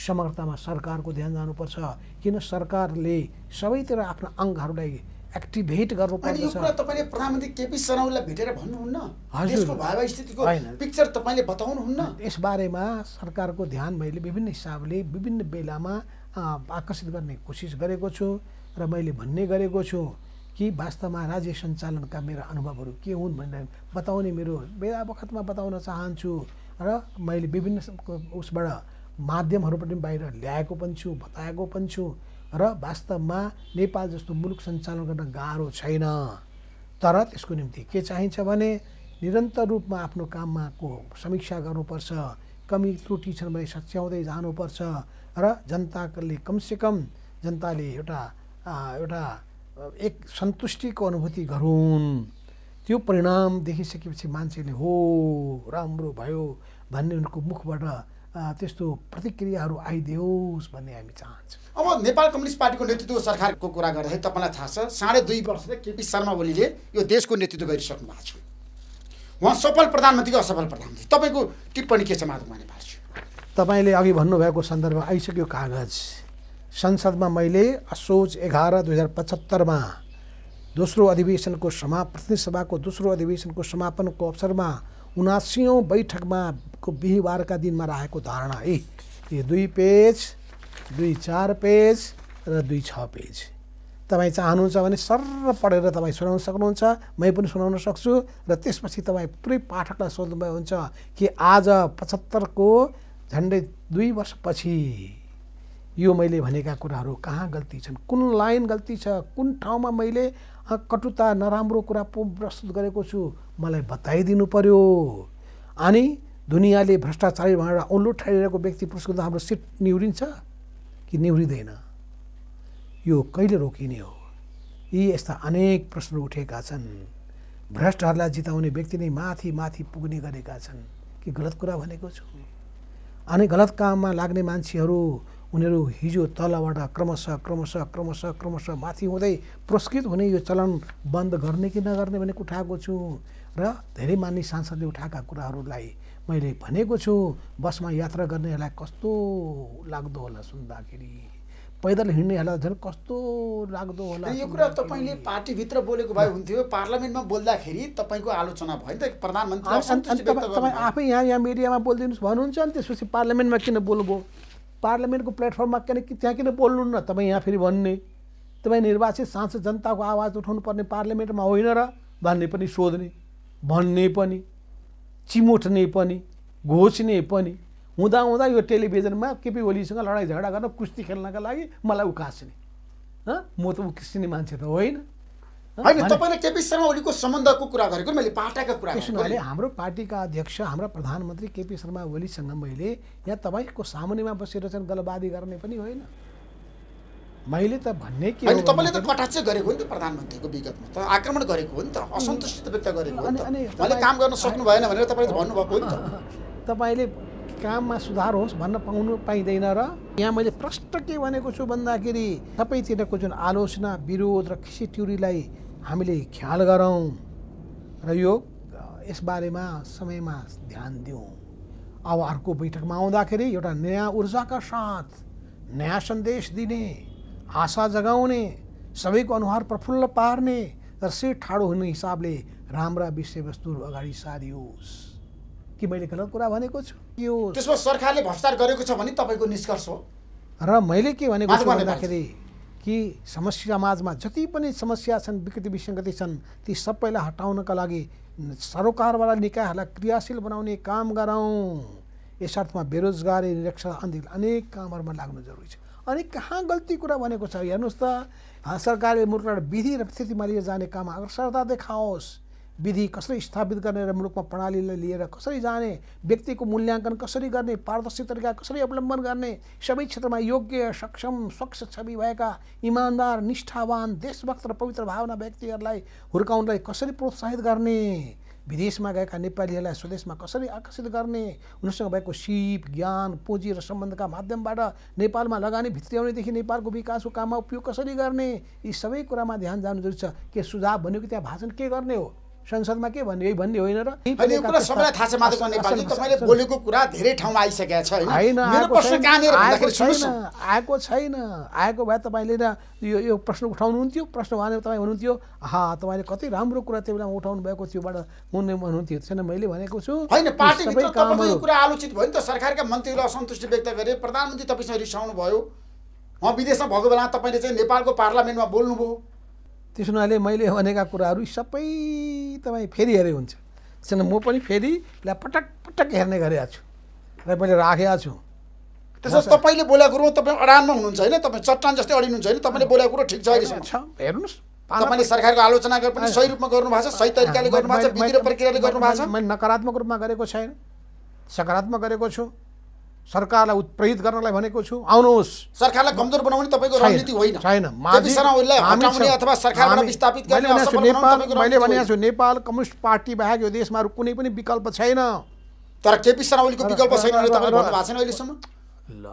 समग्रतामा सरकारको ध्यान जानुपर्छ किन सरकारले सबैतिर आफ्ना अङ्गहरूलाई एक्टिभेट गर्नुपर्छ तपाईँले प्रधानमन्त्री केपी शर्मालाई भेटेर भन्नुहुन्न स्थितिको पिक्चर तपाईँले बताउनुहुन्न यसबारेमा सरकारको ध्यान मैले विभिन्न हिसाबले विभिन्न बेलामा आकर्षित गर्ने कोसिस गरेको छु र मैले भन्ने गरेको छु कि वास्तवमा राज्य सञ्चालनका मेरा अनुभवहरू के हुन् भनेर बताउने मेरो बेलाबखतमा बताउन चाहन्छु र मैले विभिन्न उसबाट माध्यमहरूबाट पनि बाहिर ल्याएको पनि छु बताएको पनि छु र वास्तवमा नेपाल जस्तो मुलुक सञ्चालन गर्न गाह्रो छैन तर त्यसको निम्ति के चाहिन्छ भने निरन्तर रूपमा आफ्नो काममा को समीक्षा गर्नुपर्छ कमी त्रुटि छन् भने सच्याउँदै जानुपर्छ र जनताले कमसेकम जनताले एउटा एउटा एक सन्तुष्टिको अनुभूति गरून् त्यो परिणाम देखिसकेपछि मान्छेले हो राम्रो भयो भन्ने उनको मुखबाट त्यस्तो प्रतिक्रियाहरू आइदियोस् भन्ने हामी चाहन्छौँ अब नेपाल कम्युनिस्ट पार्टीको नेतृत्व सरकारको कुरा गर्दाखेरि तपाईँलाई थाहा छ साढे दुई वर्ष केपी शर्मा ओलीले यो देशको नेतृत्व गरिसक्नु भएको छ उहाँ सफल प्रधानमन्त्री असफल प्रधानमन्त्री तपाईँको टिप्पणी के छ माधव नेपाल तपाईँले अघि भन्नुभएको सन्दर्भ आइसक्यो कागज संसदमा मैले असोज एघार दुई हजार पचहत्तरमा दोस्रो अधिवेशनको समा प्रतिनिधि सभाको दोस्रो अधिवेशनको समापनको अवसरमा उनासीौँ बैठकमा को बिहिबारका दिनमा राखेको धारणा है यो दुई पेज दुई चार पेज र दुई छ पेज तपाईँ चाहनुहुन्छ भने सर पढेर तपाईँ सुनाउन सक्नुहुन्छ मै पनि सुनाउन सक्छु र त्यसपछि तपाईँ पुरै पाठकलाई सोध्नुभयो हुन्छ कि आज पचहत्तरको झन्डै दुई वर्षपछि यो मैले भनेका कुराहरू कहाँ गल्ती छन् कुन लाइन गल्ती छ कुन ठाउँमा मैले कटुता नराम्रो कुरा प्रस्तुत गरेको छु मलाई बताइदिनु पर्यो अनि दुनियाँले भ्रष्टाचारी भनेर औँलो ठाइरहेको व्यक्ति पुरुषको हाम्रो सिट निहुरिन्छ कि निहुरिँदैन यो कहिले रोकिने हो यी यस्ता अनेक प्रश्न उठेका छन् भ्रष्टहरूलाई जिताउने व्यक्ति नै माथि माथि पुग्ने गरेका छन् कि गलत कुरा भनेको छु अनि गलत काममा लाग्ने मान्छेहरू उनीहरू हिजो तलबाट क्रमशः क्रमशः क्रमशः क्रमशः माथि हुँदै पुरस्कृत हुने यो चलन बन्द गर्ने कि नगर्ने भने उठाएको छु र धेरै मान्य सांसदले उठाएका कुराहरूलाई मैले भनेको छु बसमा यात्रा गर्नेहरूलाई कस्तो लाग्दो होला सुन्दाखेरि पैदल हिँड्नेहरूलाई झन् कस्तो लाग्दो होला यो कुरा तपाईँले पार्टीभित्र बोलेको भए हुन्थ्यो पार्लियामेन्टमा बोल्दाखेरि तपाईँको आलोचना भयो नि त प्रधानमन्त्री तपाईँ आफै यहाँ यहाँ मिडियामा बोलिदिनुहोस् भन्नुहुन्छ अनि त्यसपछि पार्लियामेन्टमा किन बोल्नुभयो पार्लियामेन्टको प्लेटफर्ममा किन त्यहाँ किन बोल्नु न तपाईँ यहाँ फेरि भन्ने तपाईँ निर्वाचित सांसद जनताको आवाज उठाउनु पर्ने पार्लियामेन्टमा होइन र भन्ने पनि सोध्ने भन्ने पनि चिमोट्ने पनि घोच्ने पनि हुँदा हुँदा यो टेलिभिजनमा केपी ओलीसँग लडाइँ झगडा गर्न कुस्ती खेल्नका लागि मलाई उकास्ने म त उक्सिने मान्छे त होइन केपी शर्मा ओलीको सम्बन्धको कुरा गरेको मैले पाटाका कुरा गरेँ हाम्रो पार्टीका अध्यक्ष हाम्रा प्रधानमन्त्री केपी शर्मा ओलीसँग मैले यहाँ तपाईँको सामुन्नेमा बसेर चाहिँ गलबादी गर्ने पनि होइन मैले त भन्ने के तपाईँले त कटाक्ष गरेको हो नि त प्रधानमन्त्रीको विगतमा त आक्रमण गरेको हो नि त असन्तुष्टि व्यक्त गरेको हो नि त काम गर्न सक्नु भएन भनेर तपाईँले भन्नुभएको हो नि त तपाईँले काममा सुधार होस् भन्न पाउनु पाइँदैन र यहाँ मैले प्रष्ट के भनेको छु भन्दाखेरि सबैतिरको जुन आलोचना विरोध र ट्युरीलाई हामीले ख्याल गरौँ र यो यसबारेमा समयमा ध्यान दिउँ अब अर्को बैठकमा आउँदाखेरि एउटा नयाँ ऊर्जाका साथ नयाँ सन्देश दिने आशा जगाउने सबैको अनुहार प्रफुल्ल पार्ने र शिर ठाडो हुने हिसाबले राम्रा विषयवस्तुहरू अगाडि सारियोस् कि मैले गलत कुरा भनेको छु त्यसमा सरकारले भ्रष्टाचार गरेको छ भने तपाईँको निष्कर्ष हो र मैले के भनेको छु भन्दाखेरि कि समस्या समाजमा जति पनि समस्या छन् विकृति विसङ्गति छन् ती सबैलाई हटाउनका लागि सरोकारवाला निकायहरूलाई क्रियाशील बनाउने काम गरौँ यस अर्थमा बेरोजगारी निरक्षर अन्त अनेक कामहरूमा लाग्नु जरुरी छ अनि कहाँ गल्ती कुरा भनेको छ हेर्नुहोस् त सरकारले मुलुकबाट विधि र स्थितिमा लिएर जाने काम अग्रसरता देखाओस् विधि कसरी स्थापित गर्ने र मुलुकमा प्रणालीलाई लिएर कसरी जाने व्यक्तिको मूल्याङ्कन कसरी गर्ने पारदर्शी तरिका कसरी अवलम्बन गर्ने सबै क्षेत्रमा योग्य सक्षम स्वच्छ छवि भएका इमान्दार निष्ठावान देशभक्त र पवित्र भावना व्यक्तिहरूलाई हुर्काउनलाई कसरी प्रोत्साहित गर्ने विदेशमा गएका नेपालीहरूलाई स्वदेशमा कसरी आकर्षित गर्ने उनीसँग भएको सिप ज्ञान पुँजी र सम्बन्धका माध्यमबाट नेपालमा लगानी भित्र्याउनेदेखि नेपालको विकासको काममा उपयोग कसरी गर्ने यी सबै कुरामा ध्यान जानु जरुरी छ के सुझाव भनेको त्यहाँ भाषण के गर्ने हो संसदमा के भन्ने यही भन्ने होइन र कुरा बोलेको कुरा धेरै ठाउँमा आइसकेको छ आएको छैन आएको भए तपाईँले न यो यो प्रश्न उठाउनुहुन्थ्यो प्रश्न उहाँले तपाईँ हुनुहुन्थ्यो हा तपाईँले कति राम्रो कुरा त्यो बेलामा उठाउनु भएको त्योबाट हुने भन्नुहुन्थ्यो छैन मैले भनेको छु होइन कुरा आलोचित भयो नि त सरकारका मन्त्रीले असन्तुष्टि व्यक्त गरे प्रधानमन्त्री तपाईँसँग रिसाउनु भयो उहाँ विदेशमा भएको बेला तपाईँले चाहिँ नेपालको पार्लियामेन्टमा बोल्नुभयो त्यस हुनाले मैले भनेका कुराहरू सबै तपाईँ फेरि हेरे हुन्छ त्यस म पनि फेरि पटक पटक हेर्ने गरेका छु र मैले राखेका छु त्यसो तपाईँले बोलेको कुरो तपाईँ अडानमा हुनुहुन्छ होइन तपाईँ चट्टान जस्तै अडिनुहुन्छ होइन तपाईँले बोलेको कुरो ठिक छ अहिलेसम्म छ हेर्नुहोस् तपाईँले सरकारको आलोचना पनि सही रूपमा गर्नुभएको छ सही तरिकाले गर्नुभएको छ विधि प्रक्रियाले गर्नुभएको छ मैले नकारात्मक रूपमा गरेको छैन सकारात्मक गरेको छु सरकारलाई उत्प्रेरित गर्नलाई भनेको छु आउनुहोस् सरकारलाई कमजोर बनाउने तपाईँको रणनीति होइन छैन मैले भनेको छु नेपाल कम्युनिस्ट पार्टी बाहेक यो देशमा अरू कुनै पनि विकल्प छैन तर केपी शर्मा ओलीको विकल्प छैन छैन अहिलेसम्म ल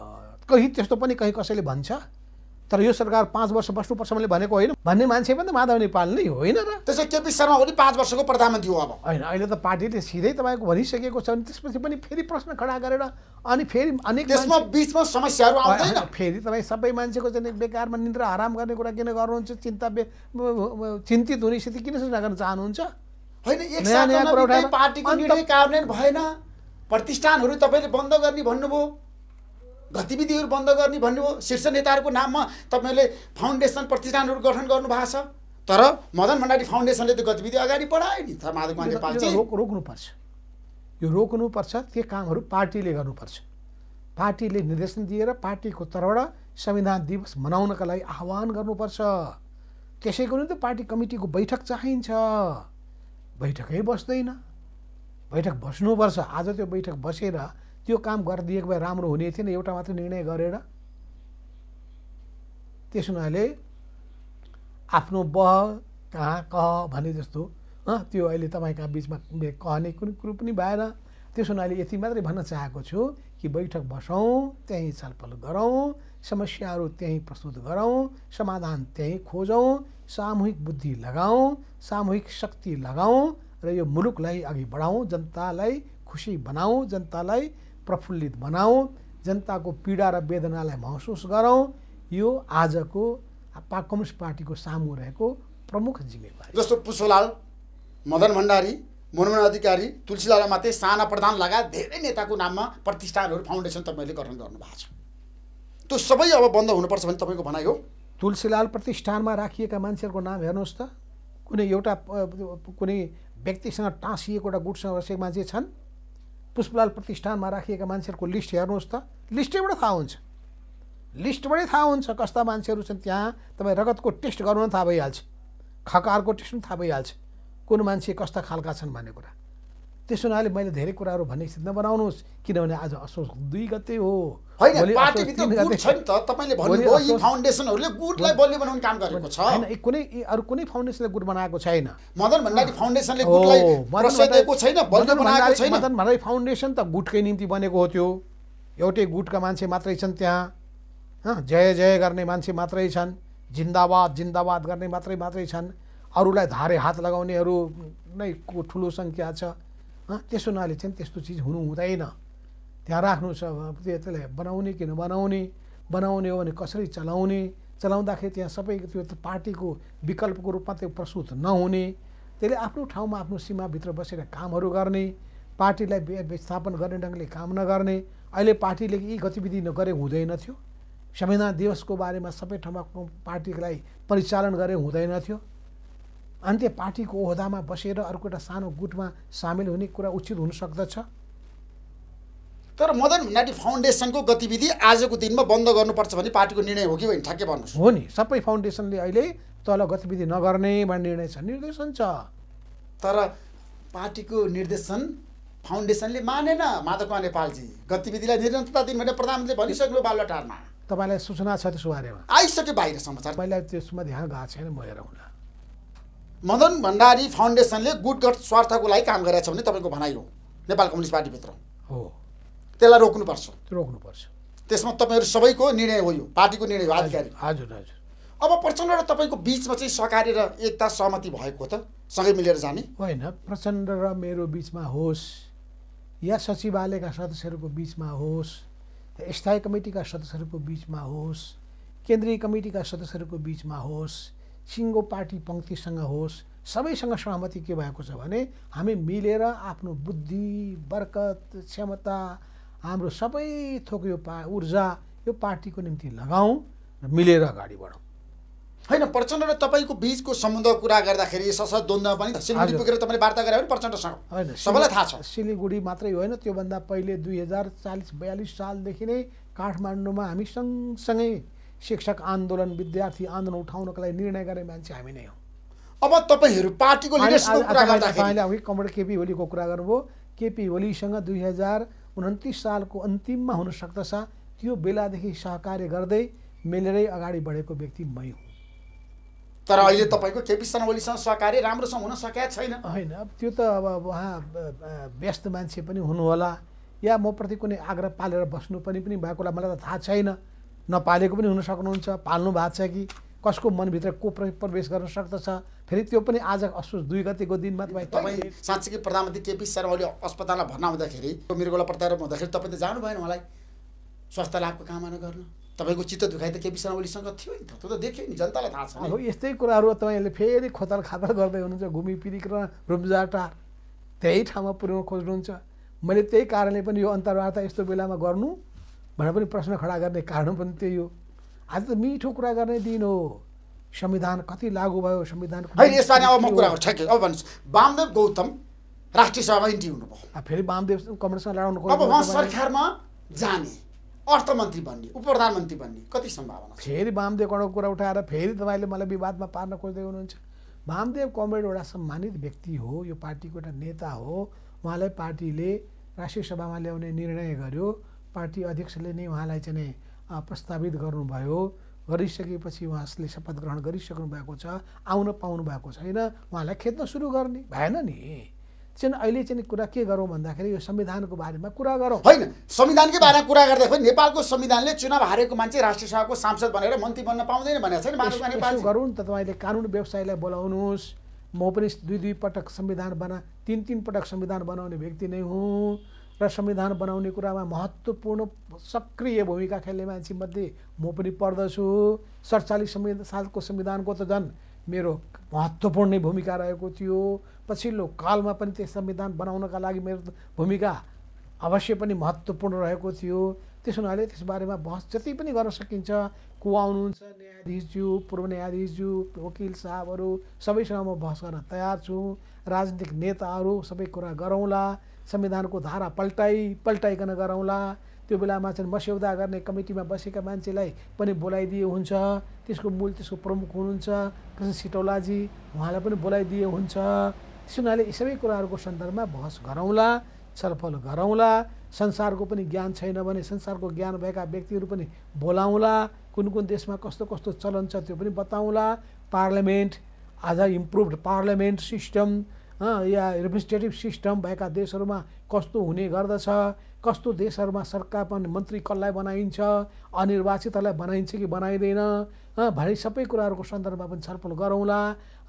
कहीँ त्यस्तो पनि कहीँ कसैले भन्छ तर यो सरकार पाँच वर्ष बस्नुपर्छ मैले भनेको होइन भन्ने मान्छे पनि त माधव नेपाल नै होइन र त्यसै केपी शर्मा नि पाँच वर्षको प्रधानमन्त्री हो अब होइन अहिले त पार्टीले सिधै तपाईँको भनिसकेको छ अनि त्यसपछि पनि फेरि प्रश्न खडा गरेर अनि फेरि अनेक त्यसमा बिचमा समस्याहरू आउँदैन फेरि तपाईँ सबै मान्छेको चाहिँ बेकारमा निन्द्रा हराम गर्ने कुरा किन गर्नुहुन्छ चिन्ता चिन्तित हुने स्थिति किन सृजना गर्न चाहनुहुन्छ होइन पार्टीको निर्णय कार्यान्वयन भएन प्रतिष्ठानहरू तपाईँले बन्द गर्ने भन्नुभयो गतिविधिहरू बन्द गर्ने भन्नुभयो शीर्ष नेताहरूको नाममा तपाईँहरूले फाउन्डेसन प्रतिष्ठानहरू गठन गर्नु भएको छ तर मदन भण्डारी फाउन्डेसनले त गतिविधि अगाडि बढायो नि तर माधव चाहिँ रोक रोक्नुपर्छ यो रोक्नुपर्छ त्यो कामहरू पार्टीले गर्नुपर्छ पार्टीले निर्देशन दिएर पार्टीको तर्फबाट संविधान दिवस मनाउनका लागि आह्वान गर्नुपर्छ त्यसैको निम्ति पार्टी कमिटीको बैठक चाहिन्छ बैठकै बस्दैन बैठक बस्नुपर्छ आज त्यो बैठक बसेर त्यो काम गरिदिएको भए राम्रो हुने थिएन एउटा मात्र निर्णय गरेर त्यस हुनाले आफ्नो बह कहाँ कह भने जस्तो त्यो अहिले तपाईँका बिचमा कहने कुनै कुरो पनि भएन त्यस हुनाले यति मात्रै भन्न चाहेको छु कि बैठक बसौँ त्यहीँ छलफल गरौँ समस्याहरू त्यहीँ प्रस्तुत गरौँ समाधान त्यहीँ खोजौँ सामूहिक बुद्धि लगाऊँ सामूहिक शक्ति लगाऊँ र यो मुलुकलाई अघि बढाउँ जनतालाई खुसी बनाऊँ जनतालाई प्रफुल्लित बनाऊ जनताको पीडा र वेदनालाई महसुस गरौँ यो आजको पा कम्युनिस्ट पार्टीको सामु रहेको प्रमुख जिम्मेवारी जस्तो पुष्पलाल मदन भण्डारी मनोमन अधिकारी तुलसीलाल मात्रै साना प्रधान लगायत धेरै नेताको नाममा प्रतिष्ठानहरू फाउन्डेसन तपाईँले गठन भएको छ त्यो सबै अब बन्द हुनुपर्छ भने तपाईँको भनाइ हो तुलसीलाल प्रतिष्ठानमा राखिएका मान्छेहरूको नाम हेर्नुहोस् त कुनै एउटा कुनै व्यक्तिसँग टाँसिएको एउटा गुटसँग बसेको मान्छे छन् पुष्पलाल प्रतिष्ठानमा राखिएका मान्छेहरूको लिस्ट हेर्नुहोस् त लिस्टैबाट थाहा हुन्छ लिस्टबाटै थाहा हुन्छ कस्ता मान्छेहरू छन् त्यहाँ तपाईँ रगतको टेस्ट गर्नु थाहा भइहाल्छ खकारको टेस्ट पनि थाहा भइहाल्छ कुन मान्छे कस्ता खालका छन् भन्ने कुरा त्यसो हुनाले मैले धेरै कुराहरू भन्ने स्थिति नबनाउनुहोस् किनभने आज असोज दुई गते हो होइन फाउन्डेसन त गुटकै निम्ति बनेको हो त्यो एउटै गुटका मान्छे मात्रै छन् त्यहाँ जय जय गर्ने मान्छे मात्रै छन् जिन्दावाद जिन्दावाद गर्ने मात्रै मात्रै छन् अरूलाई धारे हात लगाउनेहरू नै ठुलो सङ्ख्या छ त्यसो हुनाले चाहिँ त्यस्तो चिज हुनु हुँदैन त्यहाँ राख्नु छ त्यसलाई बनाउने कि नबनाउने बनाउने हो भने कसरी चलाउने चलाउँदाखेरि त्यहाँ सबै त्यो पार्टीको विकल्पको रूपमा त्यो प्रस्तुत नहुने त्यसले आफ्नो ठाउँमा आफ्नो सीमाभित्र बसेर कामहरू गर्ने पार्टीलाई व्यवस्थापन गर्ने ढङ्गले काम नगर्ने अहिले पार्टीले यी गतिविधि नगरे हुँदैन थियो संविधान दिवसको बारेमा सबै ठाउँमा पार्टीलाई परिचालन गरे हुँदैन थियो अन्त्य पार्टीको ओहदामा बसेर अर्को एउटा सानो गुटमा सामेल हुने कुरा उचित हुन सक्दछ तर मदन भण्डारी फाउन्डेसनको गतिविधि आजको दिनमा बन्द गर्नुपर्छ भन्ने पार्टीको निर्णय हो कि होइन ठ्याक्कै भन्नुहोस् हो नि सबै फाउन्डेसनले अहिले तल गतिविधि नगर्ने भन्ने निर्णय छ निर्देशन छ तर पार्टीको निर्देशन फाउन्डेसनले मानेन माधव कुमार नेपालजी गतिविधिलाई निरन्तरता दिन भने प्रधानमन्त्री भनिसक्नु बालुवाटारमा तपाईँलाई सूचना छ त्यसो बारेमा आइसक्यो बाहिर समाचार पहिला त्यसमा ध्यान गएको छैन म हेरौँला मदन भण्डारी फाउन्डेसनले गुटगट स्वार्थको लागि काम गरेको छ भने तपाईँको भनाइ हो नेपाल कम्युनिस्ट पार्टीभित्र हो त्यसलाई रोक्नुपर्छ रोक्नुपर्छ त्यसमा तपाईँहरू सबैको निर्णय हो यो पार्टीको निर्णय हो आधिकारिक हजुर हजुर अब प्रचण्ड र तपाईँको बिचमा चाहिँ सहकारी र एकता सहमति भएको त सँगै मिलेर जाने होइन प्रचण्ड र मेरो बिचमा होस् या सचिवालयका सदस्यहरूको बिचमा होस् स्थायी कमिटीका सदस्यहरूको बिचमा होस् केन्द्रीय कमिटीका सदस्यहरूको बिचमा होस् सिङ्गो पार्टी पङ्क्तिसँग होस् सबैसँग सहमति के भएको छ भने हामी मिलेर आफ्नो बुद्धि बरकत क्षमता हाम्रो सबै थोक यो पा ऊर्जा यो पार्टीको निम्ति लगाउँ र मिलेर अगाडि बढौँ होइन प्रचण्ड र तपाईँको बिचको सम्बन्ध कुरा गर्दाखेरि सशस्त्र पनि सिलगढी पुगेर तपाईँले वार्ता गरे प्रचण्डसँग होइन सबैलाई थाहा छ सिलगढी मात्रै होइन त्योभन्दा पहिले दुई हजार चालिस बयालिस सालदेखि नै काठमाडौँमा हामी सँगसँगै शिक्षक आन्दोलन विद्यार्थी आन्दोलन उठाउनको लागि निर्णय गर्ने मान्छे हामी नै हौ अब तपाईँहरू पार्टीको तपाईँले अघि कमरेड केपी ओलीको कुरा गर्नुभयो केपी ओलीसँग दुई हजार उन्तिस सालको अन्तिममा हुनसक्दछ त्यो बेलादेखि सहकार्य गर्दै मिलेरै अगाडि बढेको व्यक्ति मै हुँ तर अहिले तपाईँको केपी शर्मा ओलीसँग सहकार्य राम्रोसँग हुन सकेका छैन होइन अब त्यो त अब उहाँ व्यस्त मान्छे पनि हुनुहोला या म प्रति कुनै आग्रह पालेर बस्नु पनि पनि होला मलाई त थाहा छैन नपालेको पनि हुन सक्नुहुन्छ पाल्नु भएको छ कि कसको मनभित्र को प्रवेश गर्न सक्दछ फेरि त्यो पनि आज असोज दुई गतिको दिनमा तपाईँ तपाईँ कि प्रधानमन्त्री केपी शर्मा ओली अस्पतालमा भर्ना हुँदाखेरि मृगोला प्रत्यारोप हुँदाखेरि तपाईँ त जानु भएन उहाँलाई स्वास्थ्य लाभको कामना गर्न तपाईँको चित्त दुखाइ त केपी शर्मा ओलीसँग थियो नि त त्यो त देख्यो नि जनतालाई थाहा छ हो यस्तै कुराहरू तपाईँहरूले फेरि खोतल खातल गर्दै हुनुहुन्छ र रुम्जाटा त्यही ठाउँमा पुर्याउन खोज्नुहुन्छ मैले त्यही कारणले पनि यो अन्तर्वार्ता यस्तो बेलामा गर्नु भनेर पनि प्रश्न खडा गर्ने कारण पनि त्यही हो आज त मिठो कुरा गर्ने दिन हो संविधान कति लागू भयो संविधान यसबारे अब म कुरा अब भन्नुहोस् वामदेव गौतम राष्ट्रिय सभामा इन्टी हुनुभयो फेरि वामदेव कङ्ग्रेसमा लडाउनु अब उहाँ सरकारमा जाने अर्थमन्त्री बन्ने उप प्रधानमन्त्री बन्ने कति सम्भावना फेरि वामदेव कणको कुरा उठाएर फेरि तपाईँले मलाई विवादमा पार्न खोज्दै हुनुहुन्छ वामदेव कमरेड एउटा सम्मानित व्यक्ति हो यो पार्टीको एउटा नेता हो उहाँलाई पार्टीले राष्ट्रिय सभामा ल्याउने निर्णय गर्यो पार्टी अध्यक्षले नै उहाँलाई चाहिँ प्रस्तावित गर्नुभयो गरिसकेपछि उहाँले शपथ ग्रहण गरिसक्नु भएको छ आउन पाउनु भएको छैन उहाँलाई खेद्न सुरु गर्ने भएन नि चाहिँ अहिले चाहिँ कुरा के गरौँ भन्दाखेरि यो संविधानको बारेमा कुरा गरौँ होइन संविधानकै बारेमा कुरा गर्दाखेरि नेपालको संविधानले चुनाव हारेको मान्छे राष्ट्रिय सभाको सांसद भनेर मन्त्री बन्न पाउँदैन भनेर छैन गरौँ त तपाईँले कानुन व्यवसायलाई बोलाउनुहोस् म पनि दुई दुई पटक संविधान बना तिन तिन पटक संविधान बनाउने व्यक्ति नै हुँ र संविधान बनाउने कुरामा महत्त्वपूर्ण सक्रिय भूमिका खेल्ने मान्छेमध्ये म पनि पर्दछु सडचालिस संविधान सालको संविधानको त झन् मेरो महत्त्वपूर्ण भूमिका रहेको थियो पछिल्लो कालमा पनि त्यो संविधान बनाउनका लागि मेरो भूमिका अवश्य पनि महत्त्वपूर्ण रहेको थियो त्यस हुनाले त्यसबारेमा बहस जति पनि गर्न सकिन्छ को आउनुहुन्छ न्यायाधीशज्यू पूर्व न्यायाधीशज्यू वकिल साहबहरू सबैसँग म बहस गर्न तयार छु राजनीतिक नेताहरू सबै कुरा गरौँला संविधानको धारा पल्टाइ पल्टाइकन गराउँला त्यो बेलामा चाहिँ मस्यौदा गर्ने कमिटीमा बसेका मान्छेलाई पनि बोलाइदिए हुन्छ त्यसको मूल त्यसको प्रमुख हुनुहुन्छ कृष्ण सिटौलाजी उहाँलाई पनि बोलाइदिए हुन्छ त्यस हुनाले यी सबै कुराहरूको सन्दर्भमा बहस गरौँला छलफल गरौँला संसारको पनि ज्ञान छैन भने संसारको ज्ञान भएका व्यक्तिहरू पनि बोलाउँला कुन कुन देशमा कस्तो कस्तो चलन छ त्यो पनि बताउँला पार्लियामेन्ट आज इम्प्रुभ पार्लियामेन्ट सिस्टम या रिप्रेजेन्टेटिभ सिस्टम भएका देशहरूमा कस्तो हुने गर्दछ कस्तो देशहरूमा सरकार पनि मन्त्री कसलाई बनाइन्छ अनिर्वाचितलाई बनाइन्छ कि बनाइँदैन भने सबै कुराहरूको सन्दर्भमा पनि छलफल गरौँला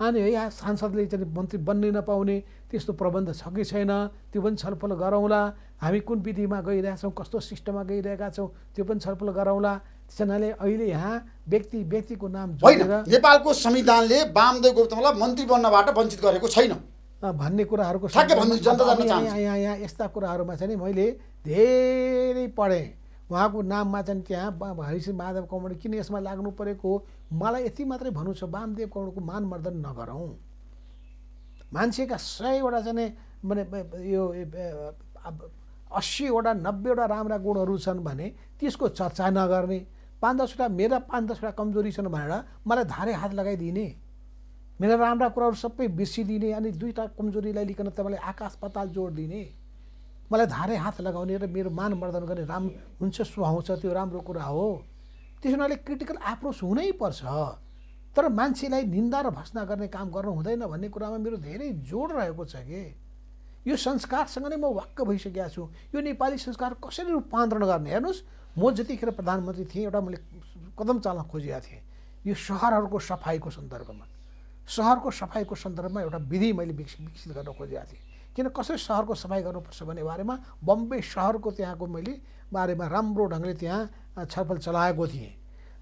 अनि यहाँ सांसदले चाहिँ मन्त्री बन्नै नपाउने त्यस्तो प्रबन्ध छ कि छैन त्यो पनि छलफल गरौँला हामी कुन विधिमा गइरहेछौँ कस्तो सिस्टममा गइरहेका छौँ त्यो पनि छलफल गरौँला त्यसैले अहिले यहाँ व्यक्ति व्यक्तिको नाम नेपालको संविधानले वामदेव गौतमलाई मन्त्री बन्नबाट वञ्चित गरेको छैन भन्ने कुराहरूको यहाँ यहाँ यस्ता कुराहरूमा चाहिँ मैले धेरै पढेँ उहाँको नाममा चाहिँ त्यहाँ हरिसिंह माधव कमण्ड किन यसमा लाग्नु परेको मलाई यति मात्रै भन्नु छ वामदेव मान मर्दन नगरौँ मान्छेका सयवटा चाहिँ माने यो अस्सीवटा नब्बेवटा राम्रा गुणहरू छन् भने त्यसको चर्चा नगर्ने पाँच दसवटा मेरा पाँच दसवटा कमजोरी छन् भनेर मलाई धारे हात लगाइदिने मेरा राम्रा कुराहरू सबै बिर्सिदिने अनि दुईवटा कमजोरीलाई लिकन तपाईँलाई आकाश पताल जोड दिने मलाई धारे हात लगाउने र मेरो मान मर्दन गर्ने राम हुन्छ सुहाउँछ त्यो राम्रो कुरा हो त्यस हुनाले क्रिटिकल एप्रोच हुनैपर्छ तर मान्छेलाई निन्दा र भस्ना गर्ने काम गर्नु हुँदैन भन्ने कुरामा मेरो धेरै जोड रहेको छ कि यो संस्कारसँग नै म वाक्क भइसकेको छु यो नेपाली संस्कार कसरी रूपान्तरण गर्ने हेर्नुहोस् म जतिखेर प्रधानमन्त्री थिएँ एउटा मैले कदम चाल्न खोजेका थिएँ यो सहरहरूको सफाइको सन्दर्भमा सहरको सफाइको सन्दर्भमा एउटा विधि मैले विकसित विकसित गर्न खोजेको थिएँ किन कसरी सहरको सफाइ गर्नुपर्छ भन्ने बारेमा बम्बे सहरको त्यहाँको मैले बारेमा राम्रो ढङ्गले त्यहाँ छलफल चलाएको थिएँ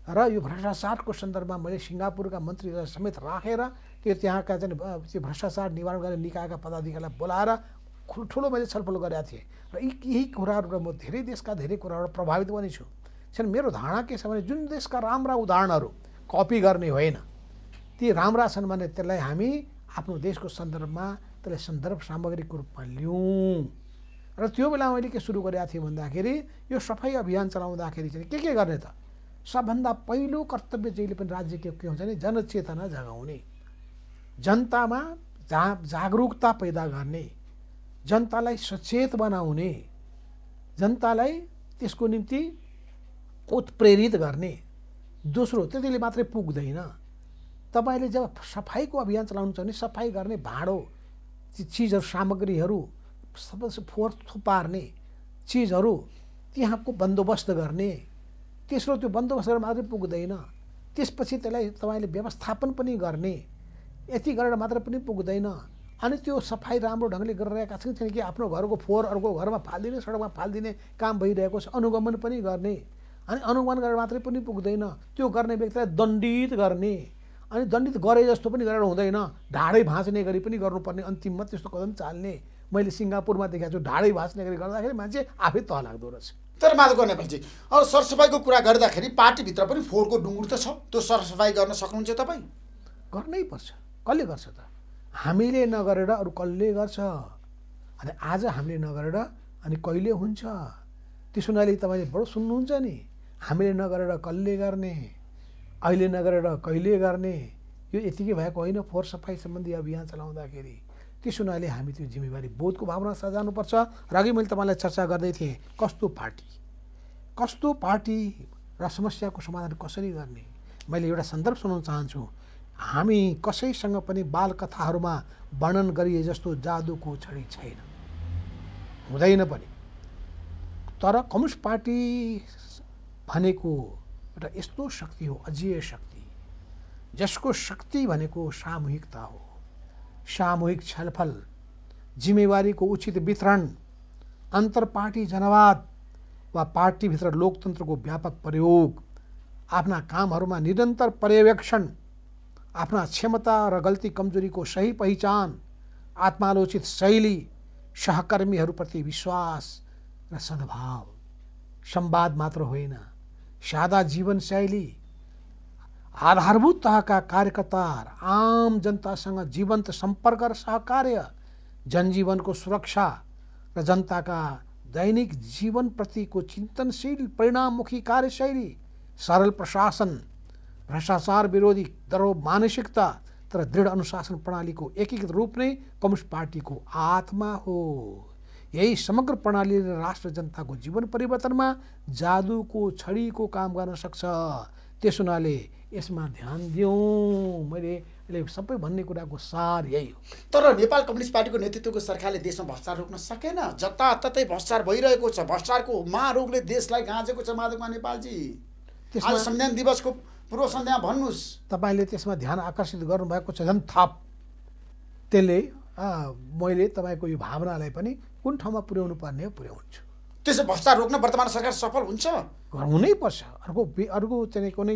र यो भ्रष्टाचारको सन्दर्भमा मैले सिङ्गापुरका मन्त्रीहरूलाई समेत राखेर त्यो त्यहाँका चाहिँ त्यो भ्रष्टाचार निवारण गर्ने निकायका पदाधिकारीलाई बोलाएर ठुल्ठुलो मैले छलफल गरेका थिएँ र यी यही र म धेरै देशका धेरै कुराहरू प्रभावित पनि छु मेरो धारणा के छ भने जुन देशका राम्रा उदाहरणहरू कपी गर्ने होइन ती राम्रा छन् भने त्यसलाई हामी आफ्नो देशको सन्दर्भमा त्यसलाई सन्दर्भ सामग्रीको रूपमा लिउँ र त्यो बेला मैले के सुरु गरेका थिएँ भन्दाखेरि यो सफाइ अभियान चलाउँदाखेरि चाहिँ के के गर्ने त सबभन्दा पहिलो कर्तव्य जहिले पनि राज्यको के हुन्छ भने जनचेतना जगाउने जनतामा जा जागरुकता पैदा गर्ने जनतालाई सचेत बनाउने जनतालाई त्यसको निम्ति उत्प्रेरित गर्ने दोस्रो त्यतिले मात्रै पुग्दैन तपाईँले जब सफाइको अभियान चलाउनु छ भने सफाइ गर्ने भाँडो चिजहरू सामग्रीहरू सबै फोहोर थुपार्ने चिजहरू त्यहाँको बन्दोबस्त गर्ने तेस्रो त्यो बन्दोबस्त गरेर मात्रै पुग्दैन त्यसपछि त्यसलाई तपाईँले व्यवस्थापन पनि गर्ने यति गरेर मात्र पनि पुग्दैन अनि त्यो सफाइ राम्रो ढङ्गले गरिरहेका छन् किनकि आफ्नो घरको फोहोर अर्को घरमा फालिदिने सडकमा फालिदिने काम भइरहेको छ अनुगमन पनि गर्ने अनि अनुगमन गरेर मात्रै पनि पुग्दैन त्यो गर्ने व्यक्तिलाई दण्डित गर्ने अनि दण्डित गरे जस्तो पनि गरेर हुँदैन ढाडै भाँच्ने गरी पनि गर्नुपर्ने अन्तिममा त्यस्तो कदम चाल्ने मैले सिङ्गापुरमा देखाएको छु ढाडै भाँच्ने गरी गर्दाखेरि मान्छे आफै तह लाग्दो रहेछ तर माधव गर्नेपछि अब सरसफाइको कुरा गर्दाखेरि पार्टीभित्र पनि फोहोरको डुङ्गुर त छ त्यो सरसफाइ गर्न सक्नुहुन्छ तपाईँ गर्नै पर्छ कसले गर्छ त हामीले नगरेर अरू कसले गर्छ अनि आज हामीले नगरेर अनि कहिले हुन्छ त्यसो हुनाले तपाईँले बडो सुन्नुहुन्छ नि हामीले नगरेर कसले गर्ने अहिले नगरेर कहिले गर्ने यो यतिकै भएको होइन फोहोर सफाइ सम्बन्धी अभियान चलाउँदाखेरि त्यसो हुनाले हामी त्यो जिम्मेवारी बोधको भावना सजानुपर्छ र अघि मैले तपाईँलाई चर्चा गर्दै थिएँ कस्तो पार्टी कस्तो पार्टी र समस्याको समाधान कसरी गर्ने मैले एउटा सन्दर्भ सुनाउन चाहन्छु हामी कसैसँग पनि बालकथाहरूमा वर्णन गरिए जस्तो जादुको छडी छैन हुँदैन पनि तर कम्युनिस्ट पार्टी भनेको यो तो शक्ति हो अजेय शक्ति जिसको शक्ति को सामूहिकता हो सामूहिक छलफल जिम्मेवारी को उचित वितरण अंतर पार्टी जनवाद भित्र लोकतंत्र को व्यापक प्रयोग काम में निरंतर पर्यवेक्षण अपना क्षमता और गलती कमजोरी को सही पहचान आत्मालोचित शैली प्रति विश्वास र सद्भाव संवाद मात्र होना सादा जीवनशैली आधारभूत तहका कार्यकर्ता आम जनतासँग जीवन्त सम्पर्क र सहकार्य जनजीवनको सुरक्षा र जनताका दैनिक जीवनप्रतिको चिन्तनशील परिणाममुखी कार्यशैली सरल प्रशासन भ्रष्टाचार विरोधी दरो मानसिकता तर दृढ अनुशासन प्रणालीको एकीकृत रूप नै कम्युनिस्ट पार्टीको आत्मा हो यही समग्र प्रणालीले राष्ट्र जनताको जीवन परिवर्तनमा जादुको छडीको काम गर्न सक्छ त्यस हुनाले यसमा ध्यान दिउँ मैले अहिले सबै भन्ने कुराको सार यही हो तर नेपाल कम्युनिस्ट पार्टीको नेतृत्वको सरकारले देशमा भ्रष्टाचार रोक्न सकेन जताततै भ्रष्टाचार भइरहेको छ भ्रष्टाचारको महारोगले देशलाई गाँजेको छ माधवमा नेपालजी त्यसमा संविधान दिवसको पूर्व सन्ध्या भन्नुहोस् तपाईँले त्यसमा ध्यान आकर्षित गर्नुभएको छ झन् थप त्यसले मैले तपाईँको यो भावनालाई पनि कुन ठाउँमा पुर्याउनु पर्ने हो पुर्याउँछु त्यसो भ्रष्टाचार रोक्न वर्तमान सरकार सफल हुन्छ हुनैपर्छ अर्को अर्को चाहिँ कुनै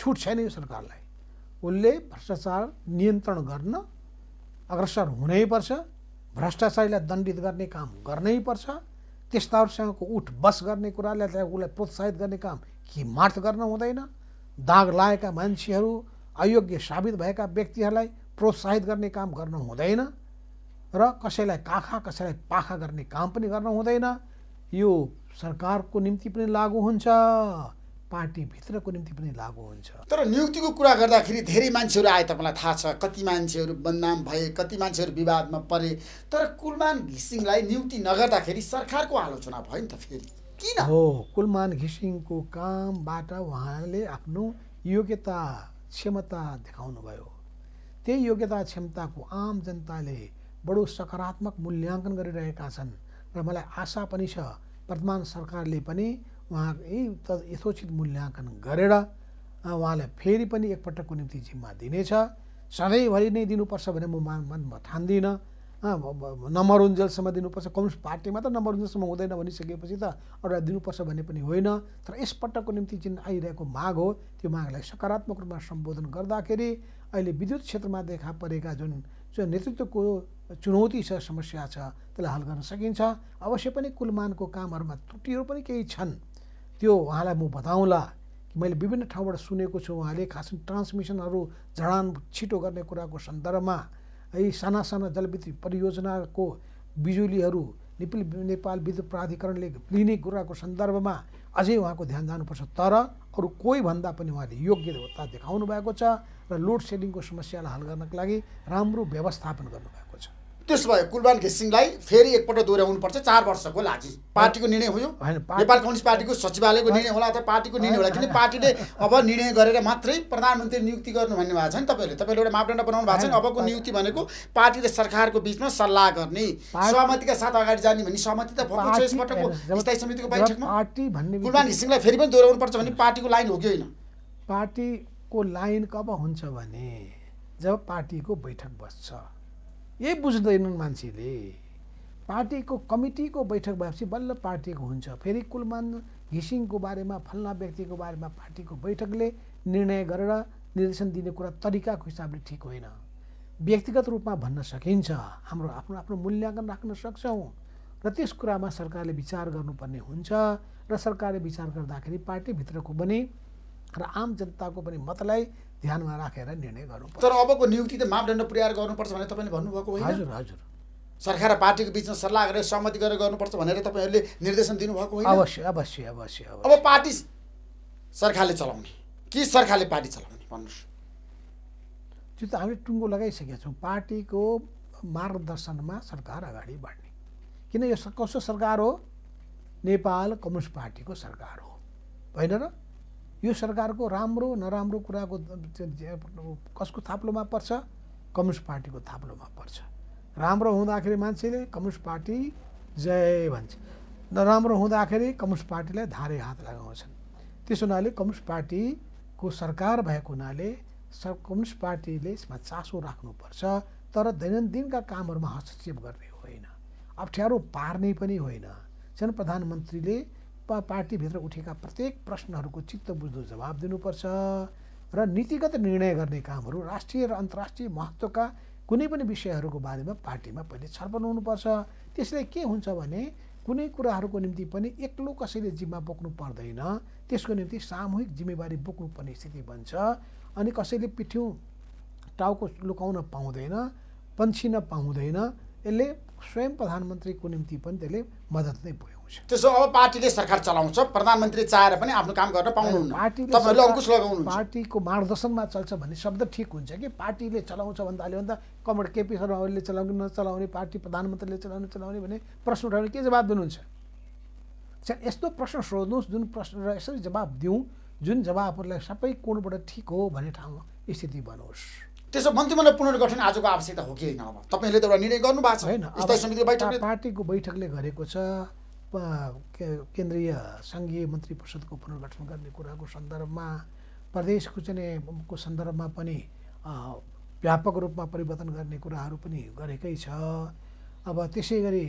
छुट छैन यो सरकारलाई उसले भ्रष्टाचार नियन्त्रण गर्न अग्रसर हुनैपर्छ भ्रष्टाचारीलाई दण्डित गर्ने काम पर्छ त्यस्ताहरूसँगको उठ बस गर्ने कुरालाई चाहिँ उसलाई प्रोत्साहित गर्ने काम मार्त गर्न हुँदैन दाग लागेका मान्छेहरू अयोग्य साबित भएका व्यक्तिहरूलाई प्रोत्साहित गर्ने काम गर्न हुँदैन र कसैलाई काखा कसैलाई पाखा गर्ने काम पनि गर्न हुँदैन यो सरकारको निम्ति पनि लागु हुन्छ पार्टीभित्रको निम्ति पनि लागु हुन्छ तर नियुक्तिको कुरा गर्दाखेरि धेरै मान्छेहरू आए तपाईँलाई थाहा छ कति मान्छेहरू बदनाम भए कति मान्छेहरू विवादमा परे तर कुलमान घिसिङलाई नियुक्ति नगर्दाखेरि सरकारको आलोचना भयो नि त फेरि किन हो कुलमान घिसिङको कामबाट उहाँले आफ्नो योग्यता क्षमता देखाउनुभयो त्यही योग्यता क्षमताको आम जनताले बडो सकारात्मक मूल्याङ्कन गरिरहेका छन् र मलाई आशा पनि छ वर्तमान सरकारले पनि उहाँ यथोचित मूल्याङ्कन गरेर उहाँलाई फेरि पनि एकपटकको निम्ति जिम्मा दिनेछ सधैँभरि नै दिनुपर्छ भने म मनमा ठान्दिनँ नमरुन्जेलसम्म दिनुपर्छ कम्युनिस्ट पार्टीमा त नमरुन्जेलसम्म हुँदैन भनिसकेपछि त एउटा दिनुपर्छ भन्ने पनि होइन तर यसपटकको निम्ति जुन आइरहेको माग हो त्यो मागलाई सकारात्मक रूपमा सम्बोधन गर्दाखेरि अहिले विद्युत क्षेत्रमा देखा परेका जुन नेतृत्वको चुनौती छ समस्या छ त्यसलाई हल गर्न सकिन्छ अवश्य पनि कुलमानको कामहरूमा त्रुटिहरू पनि केही छन् त्यो उहाँलाई म बताउँला कि मैले विभिन्न ठाउँबाट सुनेको छु उहाँले खास ट्रान्समिसनहरू जडान छिटो गर्ने कुराको सन्दर्भमा है साना साना जलविद्युत परियोजनाको बिजुलीहरू नेपाल नेपाल विद्युत प्राधिकरणले लिने कुराको सन्दर्भमा अझै उहाँको ध्यान जानुपर्छ तर अरू कोही भन्दा पनि उहाँले योग्यता देखाउनु भएको छ र लोड सेडिङको समस्यालाई हल गर्नको लागि राम्रो व्यवस्थापन गर्नुभएको छ त्यस भए कुलबान घिसिङलाई फेरि एकपल्ट पर्छ चार वर्षको लागि पार्टीको निर्णय हो नेपाल कम्युनिस्ट पार्टीको सचिवालयको निर्णय होला अथवा पार्टीको निर्णय होला किनभने पार्टीले अब निर्णय गरेर मात्रै प्रधानमन्त्री नियुक्ति गर्नु भन्ने भएको छ नि तपाईँहरूले तपाईँले एउटा मापदण्ड बनाउनु भएको छ नि अबको नियुक्ति भनेको पार्टी र सरकारको बिचमा सल्लाह गर्ने सहमतिका साथ अगाडि जाने भन्ने सहमति त भएको छ यसपटकको स्थायी समितिको बैठकमा कुलबान घिसिङलाई फेरि पनि पर्छ भने पार्टीको लाइन हो कि होइन पार्टीको लाइन कब हुन्छ भने जब पार्टीको बैठक बस्छ यही बुझ्दैनन् मान्छेले पार्टीको कमिटीको बैठक भएपछि बल्ल पार्टीको हुन्छ फेरि कुलमान घिसिङको बारेमा फल्ना व्यक्तिको बारेमा पार्टीको बैठकले निर्णय गरेर निर्देशन दिने कुरा तरिकाको हिसाबले ठिक होइन व्यक्तिगत रूपमा भन्न सकिन्छ हाम्रो आफ्नो आफ्नो मूल्याङ्कन राख्न सक्छौँ र त्यस कुरामा सरकारले विचार गर्नुपर्ने हुन्छ र सरकारले विचार गर्दाखेरि पार्टीभित्रको पनि र आम जनताको पनि मतलाई ध्यानमा राखेर निर्णय गर्नुपर्छ तर अबको नियुक्ति त मापदण्ड पुर्याएर गर्नुपर्छ भनेर तपाईँले भन्नुभएको होइन हजुर हजुर सरकार र पार्टीको बिचमा सल्लाह गरेर सहमति गरेर गर्नुपर्छ भनेर तपाईँहरूले निर्देशन दिनुभएको होइन अवश्य अवश्य अवश्य अब पार्टी सरकारले चलाउने कि सरकारले पार्टी चलाउने भन्नुहोस् त्यो त हामीले टुङ्गो लगाइसकेका छौँ पार्टीको मार्गदर्शनमा सरकार अगाडि बढ्ने किन यो कसो सरकार हो नेपाल कम्युनिस्ट पार्टीको सरकार हो होइन र यो सरकारको राम्रो नराम्रो कुराको कसको थाप्लोमा पर्छ कम्युनिस्ट पार्टीको थाप्लोमा पर्छ राम्रो हुँदाखेरि मान्छेले कम्युनिस्ट पार्टी जय भन्छ नराम्रो हुँदाखेरि कम्युनिस्ट पार्टीलाई धारे हात लगाउँछन् त्यसो हुनाले कम्युनिस्ट पार्टीको सरकार भएको हुनाले सब कम्युनिस्ट पार्टीले यसमा चासो राख्नुपर्छ तर दैनन्दिनका कामहरूमा हस्तक्षेप गर्ने होइन अप्ठ्यारो पार्ने पनि होइन झन् प्रधानमन्त्रीले पार्टीभित्र उठेका प्रत्येक प्रश्नहरूको चित्त बुझ्दो जवाब दिनुपर्छ र नीतिगत निर्णय गर्ने कामहरू राष्ट्रिय र अन्तर्राष्ट्रिय महत्त्वका कुनै पनि विषयहरूको बारेमा पार्टीमा पहिले छलफल हुनुपर्छ त्यसले के हुन्छ भने कुनै कुराहरूको निम्ति पनि एक्लो कसैले जिम्मा बोक्नु पर्दैन त्यसको निम्ति सामूहिक जिम्मेवारी बोक्नुपर्ने स्थिति बन्छ अनि कसैले पिठ्यौँ टाउको लुकाउन पाउँदैन पन्छिन पाउँदैन यसले स्वयं प्रधानमन्त्रीको निम्ति पनि त्यसले मद्दत नै पुग्यो त्यसो अब पार्टीले सरकार चलाउँछ प्रधानमन्त्री चाहेर पनि आफ्नो काम गर्न पाउनुहुन्न तपाईँहरूले अङ्कुश लगाउनु पार्टीको मार्गदर्शनमा चल्छ भन्ने शब्द ठिक हुन्छ कि पार्टीले चलाउँछ भन्दा अहिले भन्दा कमड केपी शर्मा ओलीले चलाउने नचलाउने पार्टी प्रधानमन्त्रीले चलाउने चलाउने भने प्रश्न उठाउने के जवाब दिनुहुन्छ यस्तो प्रश्न सोध्नुहोस् जुन प्रश्न यसरी जवाब दिउँ जुन जवाबहरूलाई सबै कोणबाट ठिक हो भन्ने ठाउँमा स्थिति बनोस् त्यसो मन्त्रीमण्डल पुनर्गठन आजको आवश्यकता हो कि होइन तपाईँले त एउटा निर्णय गर्नु भएको छ पार्टीको बैठकले गरेको छ केन्द्रीय सङ्घीय मन्त्री परिषदको पुनर्गठन गर्ने कुराको सन्दर्भमा प्रदेशको चाहिँ को सन्दर्भमा पनि व्यापक रूपमा परिवर्तन गर्ने कुराहरू पनि गरेकै छ अब त्यसै गरी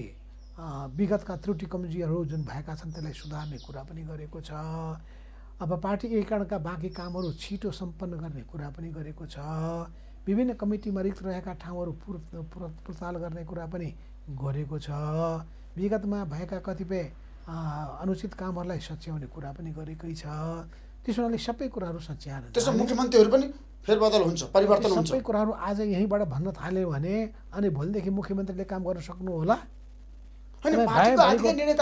विगतका त्रुटि कमजोरीहरू जुन भएका छन् त्यसलाई सुधार्ने कुरा पनि गरेको छ अब पार्टी एकीकरणका बाँकी कामहरू छिटो सम्पन्न गर्ने कुरा पनि गरेको छ विभिन्न कमिटीमा रिक्त रहेका ठाउँहरू पुर पुरताल गर्ने कुरा पनि गरेको छ विगतमा भएका कतिपय अनुचित कामहरूलाई सच्याउने कुरा पनि गरेकै छ त्यस हुनाले सबै कुराहरू सच्याएर त्यसो मुख्यमन्त्रीहरू पनि फेरबदल हुन्छ परिवर्तन हुन्छ सबै कुराहरू आज यहीँबाट भन्न थाल्यो भने अनि भोलिदेखि मुख्यमन्त्रीले काम गर्न सक्नु होला बाहिर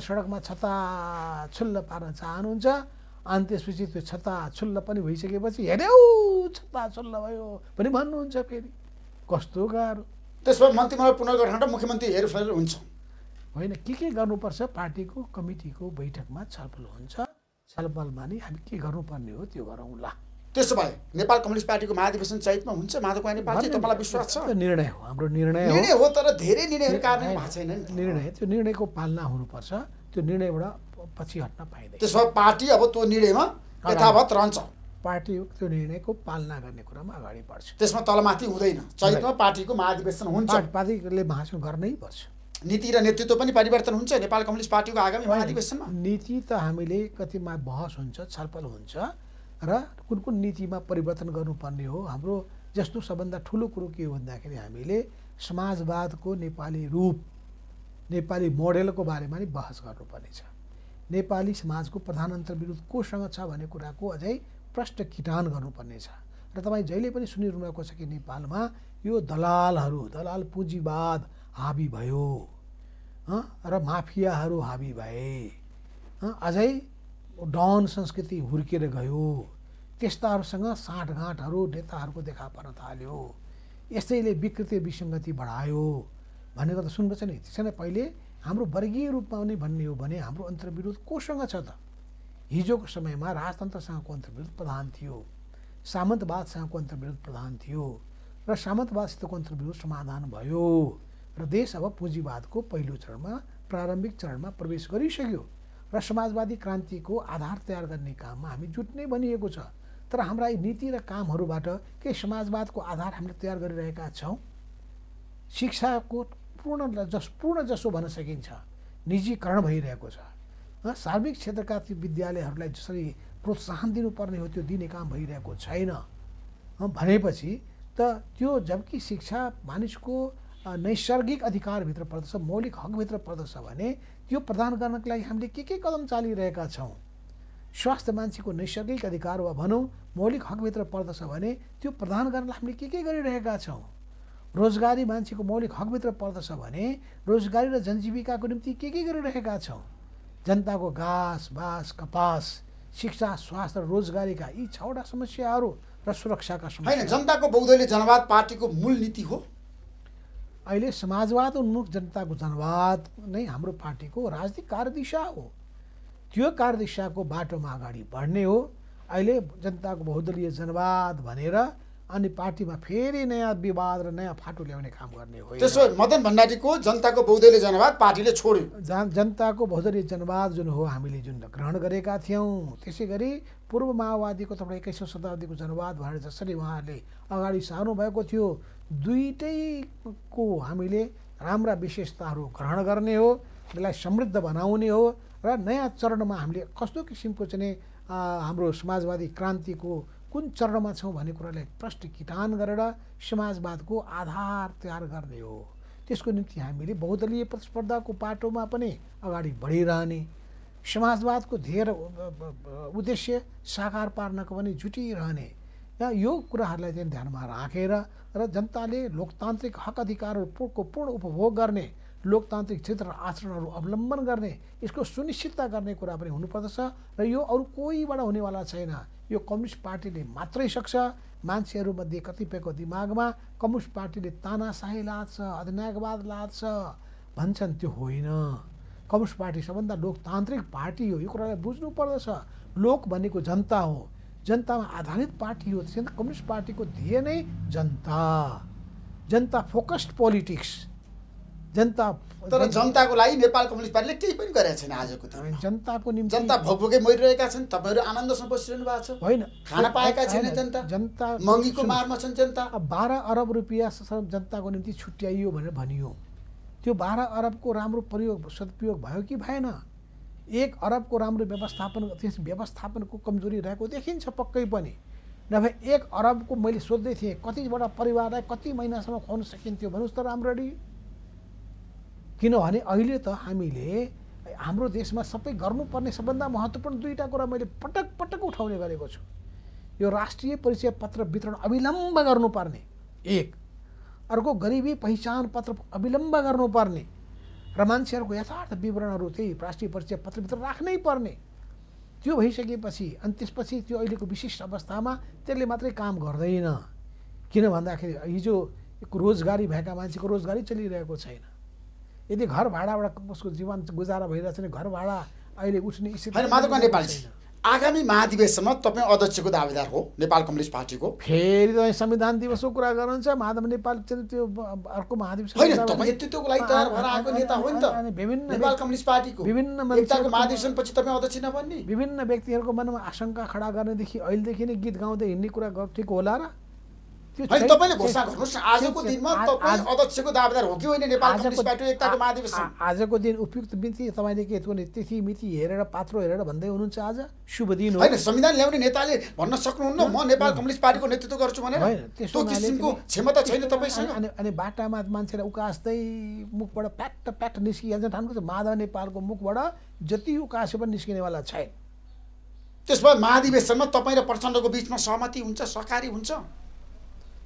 सडकमा छता छुल्ल पार्न चाहनुहुन्छ अनि त्यसपछि त्यो छता छुल्ल पनि भइसकेपछि हेऱ्यौ छता भयो भन्नुहुन्छ फेरि कस्तो गाह्रो त्यसमा मन्त्रीमण्डल पुनर्गठन र मुख्यमन्त्री हेरफेर हुन्छ होइन के के गर्नुपर्छ पार्टीको कमिटीको बैठकमा छलफल हुन्छ छलफलमा नै हामी के गर्नुपर्ने हो त्यो गरौँला त्यसो भए नेपाल कम्युनिस्ट पार्टीको महाधिवेशन चैतमा हुन्छ माधव कुमारी पार्टी तपाईँलाई विश्वास छ निर्णय हो हाम्रो निर्णय निर्णय हो तर धेरै निर्णयहरू कारण भएको छैन नि निर्णय त्यो निर्णयको पालना हुनुपर्छ त्यो निर्णयबाट पछि हट्न पाइँदैन त्यसो भए पार्टी अब त्यो निर्णयमा यथावत रहन्छ पार्टी त्यो निर्णयको पालना गर्ने कुरामा अगाडि बढ्छ त्यसमा तलमाथि हुँदैन चैतमा पार्टीको महाधिवेशन हुन्छ पार्टीले महाधिवेशन गर्नै पर्छ नीति र नेतृत्व पनि परिवर्तन हुन्छ नेपाल कम्युनिस्ट पार्टीको आगामी महाधिवेशनमा नीति त हामीले कतिमा बहस हुन्छ छलफल हुन्छ र कुन कुन नीतिमा परिवर्तन गर्नुपर्ने हो हाम्रो जस्तो सबभन्दा ठुलो कुरो के हो भन्दाखेरि हामीले समाजवादको नेपाली रूप नेपाली मोडेलको बारेमा नि बहस गर्नुपर्नेछ नेपाली समाजको प्रधानमन्त्री विरुद्ध कोसँग छ भन्ने कुराको अझै प्रष्ट किटान गर्नुपर्नेछ र तपाईँ जहिले पनि सुनिरहनु भएको छ कि नेपालमा यो दलालहरू दलाल पुँजीवाद हाबी भयो र माफियाहरू हाबी भए अझै डन संस्कृति हुर्किएर गयो त्यस्ताहरूसँग साँठगाँठहरू नेताहरूको देखा पर्न थाल्यो यसैले विकृति विसङ्गति बढायो भनेको त सुन्नुपर्छ नि त्यसै नै पहिले हाम्रो वर्गीय रूपमा नै भन्ने हो भने हाम्रो अन्तर्विरोध कोसँग छ त हिजोको समयमा राजतन्त्रसँगको अन्तर्विरोध प्रधान थियो सामन्तवादसँगको अन्तर्विरोध प्रधान थियो र सामन्तवादसितको अन्तर्विरोध समाधान भयो र देश अब पुँजीवादको पहिलो चरणमा प्रारम्भिक चरणमा प्रवेश गरिसक्यो र समाजवादी क्रान्तिको आधार तयार गर्ने काममा हामी जुट्ने भनिएको छ तर हाम्रा यी नीति र कामहरूबाट के समाजवादको आधार हामीले तयार गरिरहेका छौँ शिक्षाको पूर्ण जस पूर्ण जसो भन्न सकिन्छ निजीकरण भइरहेको छ सार्वजनिक क्षेत्रका ती विद्यालयहरूलाई जसरी प्रोत्साहन दिनुपर्ने हो त्यो दिने काम भइरहेको छैन भनेपछि त त्यो जबकि शिक्षा मानिसको नैसर्गिक अधिकारभित्र पर्दछ मौलिक हकभित्र पर्दछ भने त्यो प्रदान गर्नको लागि हामीले के के कदम चालिरहेका छौँ स्वास्थ्य मान्छेको नैसर्गिक अधिकार वा भनौँ मौलिक हकभित्र पर्दछ भने त्यो प्रदान गर्नलाई हामीले के के गरिरहेका छौँ रोजगारी मान्छेको मौलिक हकभित्र पर्दछ भने रोजगारी र जनजीविकाको निम्ति के के गरिरहेका छौँ जनताको घाँस बाँस कपास शिक्षा स्वास्थ्य र रोजगारीका यी छवटा समस्याहरू र सुरक्षाका समस्या जनताको बौद्धले जनवाद पार्टीको मूल नीति हो अहिले समाजवाद उन्मुख जनताको जनवाद नै हाम्रो पार्टीको राजनीतिक कार्यदिशा हो त्यो कार्यदिशाको बाटोमा अगाडि बढ्ने हो अहिले जनताको बहुदलीय जनवाद भनेर अनि पार्टीमा फेरि नयाँ विवाद र नयाँ फाटो ल्याउने काम गर्ने हो त्यसो मदन भण्डारीको जनताको बहुदलीय जनवाद पार्टीले छोड्यो जन जनताको बहुदलीय जनवाद जुन हो हामीले जुन ग्रहण गरेका थियौँ त्यसै गरी पूर्व माओवादीको तपाईँ एक्काइसौँ शताब्दीको जनवाद भनेर जसरी उहाँहरूले अगाडि सार्नु भएको थियो दुइटैको हामीले राम्रा विशेषताहरू ग्रहण गर्ने हो यसलाई समृद्ध बनाउने हो र नयाँ चरणमा हामीले कस्तो किसिमको चाहिँ हाम्रो समाजवादी क्रान्तिको कुन चरणमा छौँ भन्ने कुरालाई प्रष्ट किटान गरेर समाजवादको आधार तयार गर्ने हो त्यसको निम्ति हामीले बहुदलीय प्रतिस्पर्धाको पाटोमा पनि अगाडि बढिरहने समाजवादको धेर उद्देश्य साकार पार्नको पनि जुटिरहने र यो कुराहरूलाई चाहिँ ध्यानमा राखेर र जनताले लोकतान्त्रिक हक अधिकारहरूको पूर्ण उपभोग गर्ने लोकतान्त्रिक क्षेत्र र आचरणहरू अवलम्बन गर्ने यसको सुनिश्चितता गर्ने कुरा पनि हुनुपर्दछ र यो अरू कोहीबाट हुनेवाला छैन यो कम्युनिस्ट पार्टीले मात्रै सक्छ मान्छेहरूमध्ये कतिपयको दिमागमा कम्युनिस्ट पार्टीले तानासाही लाद्छ अधिनायकवाद लाद्छ भन्छन् त्यो होइन कम्युनिस्ट पार्टी सबभन्दा लोकतान्त्रिक पार्टी हो यो कुरालाई बुझ्नु पर्दछ लोक भनेको जनता हो जनतामा आधारित पार्टी हो त्यसै कम्युनिस्ट पार्टीको ध्येय नै जनता जनता फोकस्ड पोलिटिक्स जनता तर जनताको लागि नेपाल कम्युनिस्ट पार्टीले केही पनि गरेका छैन आजको दिन जनताको निम्ति जनता भोकभोकै मरिरहेका छन् तपाईँहरू आनन्दसँग बसिरहनु भएको छ होइन खाना पाएका छैन जनता जनता महँगीको मारमा छन् जनता बाह्र अरब रुपियाँ जनताको निम्ति छुट्याइयो भनेर भनियो त्यो बाह्र अरबको राम्रो प्रयोग सदुपयोग भयो कि भएन एक अरबको राम्रो व्यवस्थापन त्यस व्यवस्थापनको कमजोरी रहेको देखिन्छ पक्कै पनि नभए एक अरबको मैले सोध्दै थिएँ कतिवटा परिवारलाई कति महिनासम्म खुवाउन सकिन्थ्यो भन्नुहोस् त राम्ररी किनभने अहिले त हामीले हाम्रो देशमा सबै गर्नुपर्ने सबभन्दा महत्त्वपूर्ण दुईवटा कुरा मैले पटक पटक उठाउने गरेको छु यो राष्ट्रिय परिचय पत्र वितरण अविलम्ब गर्नुपर्ने एक अर्को गरिबी पहिचान पत्र अविलम्ब गर्नुपर्ने र मान्छेहरूको यथार्थ विवरणहरू चाहिँ राष्ट्रिय परिचय पत्रभित्र राख्नै पर्ने त्यो भइसकेपछि अनि त्यसपछि त्यो अहिलेको विशिष्ट अवस्थामा त्यसले मात्रै काम गर्दैन किन भन्दाखेरि हिजो रोजगारी भएका मान्छेको रोजगारी चलिरहेको छैन यदि घर भाडाबाट उसको जीवन गुजारा भइरहेछ भने घर भाडा अहिले उठ्ने स्थिति आगामी महाधिवेशनमा तपाईँ अध्यक्षको दावेदार हो नेपाल कम्युनिस्ट पार्टीको फेरि तपाईँ संविधान दिवसको कुरा गर्नुहुन्छ माधव नेपाल त्यो अर्को महाधिवेशन होइन तपाईँ नेतृत्वको लागि तयार भएर आएको नेता हो नि त विभिन्न नेपाल कम्युनिस्ट पार्टीको विभिन्न महाधिवेशनपछि तपाईँ अध्यक्ष नबन्ने विभिन्न व्यक्तिहरूको मनमा आशंका खडा गर्नेदेखि अहिलेदेखि नै गीत गाउँदै हिँड्ने कुरा ठिक होला र होइन तपाईँले घोषणा गर्नुहोस् आजको दिनमा तपाईँ अध्यक्षको दावेदार हो कि होइन नेपाल कम्युनिस्ट पार्टी एकताको महाधिवेशन आजको दिन उपयुक्त बिन्ती तपाईँले के भने तिथि मिति हेरेर पात्रो हेरेर भन्दै हुनुहुन्छ आज शुभ दिन होइन संविधान ल्याउने नेताले भन्न सक्नुहुन्न म नेपाल कम्युनिस्ट पार्टीको नेतृत्व गर्छु भनेर त्यो किसिमको क्षमता छैन तपाईँसँग अनि अनि बाटामा मान्छेलाई उकास्दै मुखबाट प्याट प्याट निस्किहाल्छ ठान्नु माधव नेपालको मुखबाट जति उकासे पनि निस्किनेवाला छैन भए महाधिवेशनमा तपाईँ र प्रचण्डको बिचमा सहमति हुन्छ सहकारी हुन्छ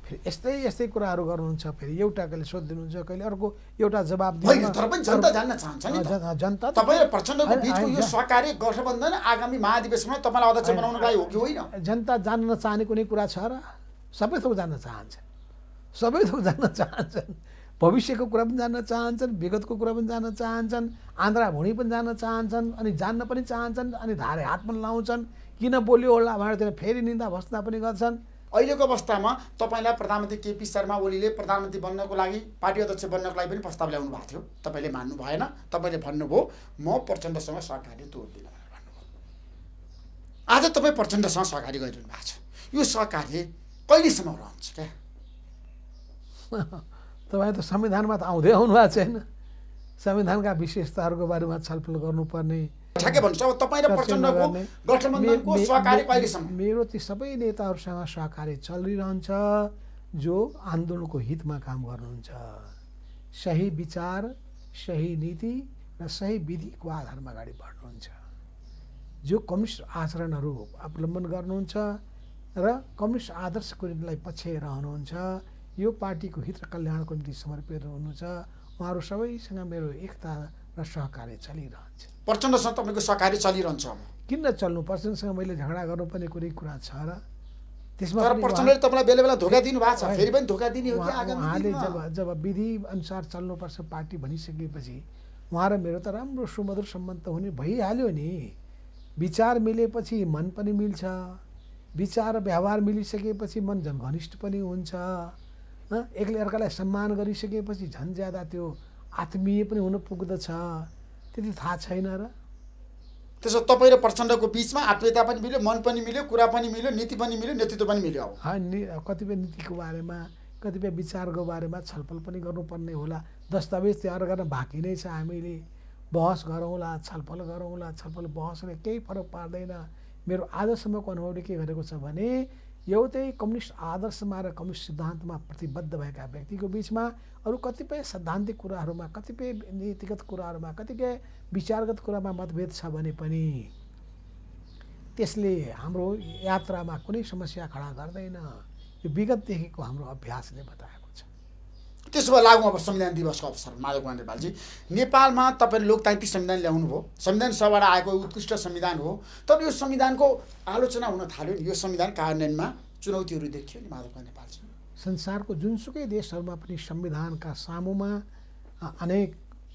फेरि यस्तै यस्तै कुराहरू गर्नुहुन्छ फेरि एउटा कहिले सोधिदिनुहुन्छ कहिले अर्को एउटा जवाब गठबन्धन आगामी महाधिवेशनमा तपाईँलाई अध्यक्ष बनाउनको लागि हो कि होइन जनता जान्न चाहने कुनै कुरा छ र सबै थोक जान्न चाहन्छ सबै थोक जान्न चाहन्छन् भविष्यको कुरा पनि जान्न चाहन्छन् विगतको कुरा पनि जान्न चाहन्छन् आन्द्रा भुँडी पनि जान्न चाहन्छन् अनि जान्न पनि चाहन्छन् अनि धारे हात पनि लाउँछन् किन बोल्यो होला भनेर त्यसलाई फेरि निन्दा भस्ना पनि गर्छन् अहिलेको अवस्थामा तपाईँलाई प्रधानमन्त्री केपी शर्मा ओलीले प्रधानमन्त्री बन्नको लागि पार्टी अध्यक्ष बन्नको लागि पनि प्रस्ताव ल्याउनु भएको थियो तपाईँले मान्नु भएन तपाईँले भन्नुभयो म प्रचण्डसँग सहकारी तोड्दिनँ भनेर भन्नुभयो आज तपाईँ प्रचण्डसँग सहकारी गरिरहनु भएको छ यो सहकारी कहिलेसम्म रहन्छ क्या तपाईँ त संविधानमा त आउँदै आउनु भएको छैन संविधानका विशेषताहरूको बारेमा छलफल गर्नुपर्ने ठ्याक्कै भन्नुहोस् अब तपाईँ प्रचण्डको गठबन्धनको सहकार्य कहिलेसम्म मेरो ती सबै नेताहरूसँग सहकार्य चलिरहन्छ जो आन्दोलनको हितमा काम गर्नुहुन्छ सही विचार सही नीति र सही विधिको आधारमा अगाडि बढ्नुहुन्छ जो कम्युनिस्ट आचरणहरू अवलम्बन गर्नुहुन्छ र कम्युनिस्ट आदर्श कुरीलाई पछि रहनुहुन्छ यो पार्टीको हित र कल्याणको निम्ति समर्पित हुनुहुन्छ उहाँहरू सबैसँग मेरो एकता र सहकार्य चलिरहन्छ प्रचण्डसँग तपाईँको सहकार्य चलिरहन्छ किन चल्नु प्रचण्डसँग मैले झगडा गर्नुपर्ने कुनै कुरा छ र त्यसमा प्रचण्डले तपाईँलाई बेला बेला धोका दिनु छ फेरि पनि धोका दिने हो उहाँले जब जब विधि अनुसार चल्नुपर्छ पार्टी भनिसकेपछि उहाँ र मेरो त राम्रो सुमधुर सम्बन्ध हुने भइहाल्यो नि विचार मिलेपछि मन पनि मिल्छ विचार व्यवहार मिलिसकेपछि मन झन् घनिष्ठ पनि हुन्छ एक्लै अर्कालाई सम्मान गरिसकेपछि झन् ज्यादा त्यो आत्मीय पनि हुन पुग्दछ त्यति थाहा छैन र त्यसो तपाईँ र प्रचण्डको बिचमा आत्मीयता पनि मिल्यो मन पनि मिल्यो कुरा पनि मिल्यो नीति पनि मिल्यो नेतृत्व पनि मिल्यो अब कतिपय नीतिको बारेमा कतिपय विचारको बारेमा छलफल पनि गर्नुपर्ने होला दस्तावेज तयार गर्न बाँकी नै छ हामीले बहस गरौँला छलफल गरौँला छलफल बहसले केही फरक पार्दैन मेरो आजसम्मको अनुभवले के गरेको छ भने एउटै कम्युनिस्ट आदर्शमा र कम्युनिस्ट सिद्धान्तमा प्रतिबद्ध भएका व्यक्तिको बिचमा अरू कतिपय सैद्धान्तिक कुराहरूमा कतिपय नीतिगत कुराहरूमा कतिपय विचारगत कुरामा मतभेद छ भने पनि त्यसले हाम्रो यात्रामा कुनै समस्या खडा गर्दैन यो विगतदेखिको हाम्रो अभ्यासले बतायो त्यसो भए लागु अब संविधान दिवसको अवसर माधव कुमार नेपालजी नेपालमा तपाईँले लोकतान्त्रिक संविधान ल्याउनु भयो संविधान सभाबाट आएको उत्कृष्ट संविधान हो तर यो संविधानको आलोचना हुन थाल्यो नि यो संविधान कार्यान्वयनमा चुनौतीहरू देखियो नि माधव कुमार नेपालजी संसारको जुनसुकै देशहरूमा पनि संविधानका सामुमा अनेक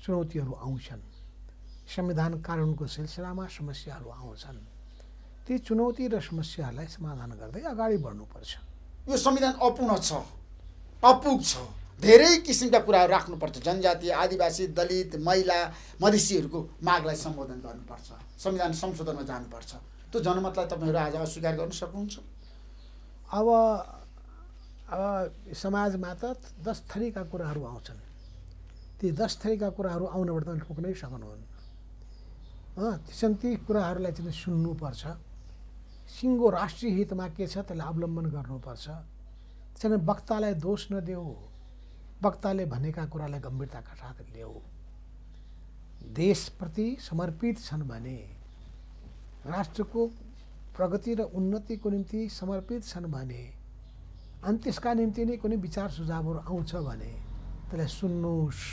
चुनौतीहरू आउँछन् संविधान कानुनको सिलसिलामा समस्याहरू आउँछन् ती चुनौती र समस्याहरूलाई समाधान गर्दै अगाडि बढ्नुपर्छ यो संविधान अपूर्ण छ अपुग छ धेरै किसिमका कुराहरू राख्नुपर्छ जनजाति आदिवासी दलित महिला मधेसीहरूको मागलाई सम्बोधन गर्नुपर्छ संविधान संशोधनमा जानुपर्छ त्यो जनमतलाई तपाईँहरू आज अस्वीकार गर्नु सक्नुहुन्छ अब अब समाजमा त दस थरीका कुराहरू आउँछन् ती दस थरीका कुराहरू आउनबाट तपाईँले पुग्नै सक्नुहुन्न त्यसमा ती कुराहरूलाई चाहिँ सुन्नुपर्छ सिङ्गो राष्ट्रिय हितमा के छ त्यसलाई अवलम्बन गर्नुपर्छ त्यसरी वक्तालाई दोष नदेऊ वक्ताले भनेका कुरालाई गम्भीरताका साथ ल्याऊ देशप्रति समर्पित छन् भने राष्ट्रको प्रगति र उन्नतिको निम्ति समर्पित छन् भने अनि त्यसका निम्ति नै कुनै विचार सुझावहरू आउँछ भने त्यसलाई सुन्नुहोस्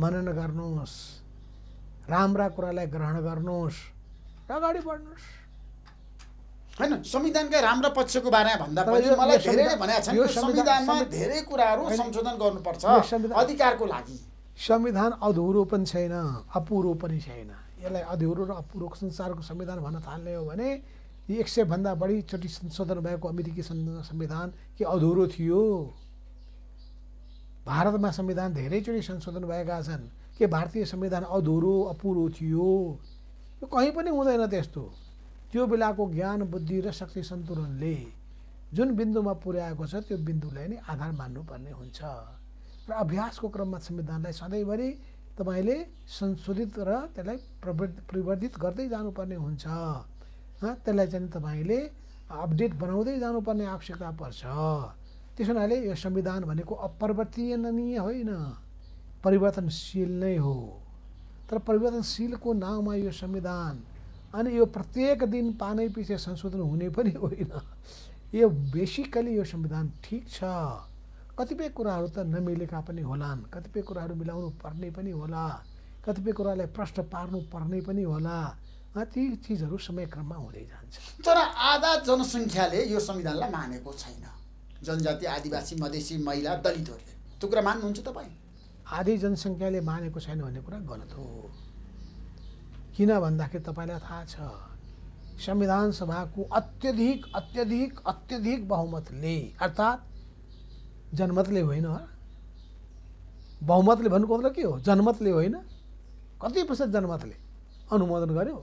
मनन गर्नुहोस् राम्रा कुरालाई ग्रहण गर्नुहोस् र अगाडि बढ्नुहोस् होइन संविधानका राम्रो पक्षको बारेमा भन्दा पनि मलाई धेरै नै भनेका छन् संविधानमा धेरै कुराहरू संशोधन गर्नुपर्छ अधिकारको लागि संविधान अधुरो पनि छैन अपुरो पनि छैन यसलाई अधुरो र अपुरो संसारको संविधान भन्न थाल्ने हो भने यो एक सयभन्दा बढीचोटि संशोधन भएको अमेरिकी संविधान के अधुरो थियो भारतमा संविधान धेरैचोटि संशोधन भएका छन् के भारतीय संविधान अधुरो अपुरो थियो यो कहीँ पनि हुँदैन त्यस्तो त्यो बेलाको ज्ञान बुद्धि र शक्ति सन्तुलनले जुन बिन्दुमा पुर्याएको छ त्यो बिन्दुलाई नै आधार मान्नुपर्ने हुन्छ र अभ्यासको क्रममा संविधानलाई सधैँभरि तपाईँले संशोधित र त्यसलाई परिवर्तित गर्दै जानुपर्ने हुन्छ त्यसलाई चाहिँ तपाईँले अपडेट बनाउँदै जानुपर्ने आवश्यकता पर्छ त्यस हुनाले यो संविधान भनेको अपरिवर्तनीय होइन परिवर्तनशील नै हो तर परिवर्तनशीलको नाउँमा यो संविधान अनि यो प्रत्येक दिन पानै पछि संशोधन हुने पनि होइन यो बेसिकली यो संविधान ठिक छ कतिपय कुराहरू त नमिलेका पनि होलान् कतिपय कुराहरू मिलाउनु पर्ने पनि होला कतिपय कुरालाई प्रश्न पार्नु पर्ने पनि होला ती चिजहरू समयक्रममा हुँदै जान्छ तर आधा जनसङ्ख्याले यो संविधानलाई मानेको छैन जनजाति आदिवासी मधेसी महिला दलितहरूले त्यो कुरा मान्नुहुन्छ तपाईँ आधी जनसङ्ख्याले मानेको छैन भन्ने कुरा गलत हो किन भन्दाखेरि तपाईँलाई थाहा छ संविधान सभाको अत्यधिक अत्यधिक अत्यधिक बहुमतले अर्थात् जनमतले होइन बहुमतले भन्नुको मतलब के हो जनमतले होइन कति प्रतिशत जनमतले अनुमोदन गर्यो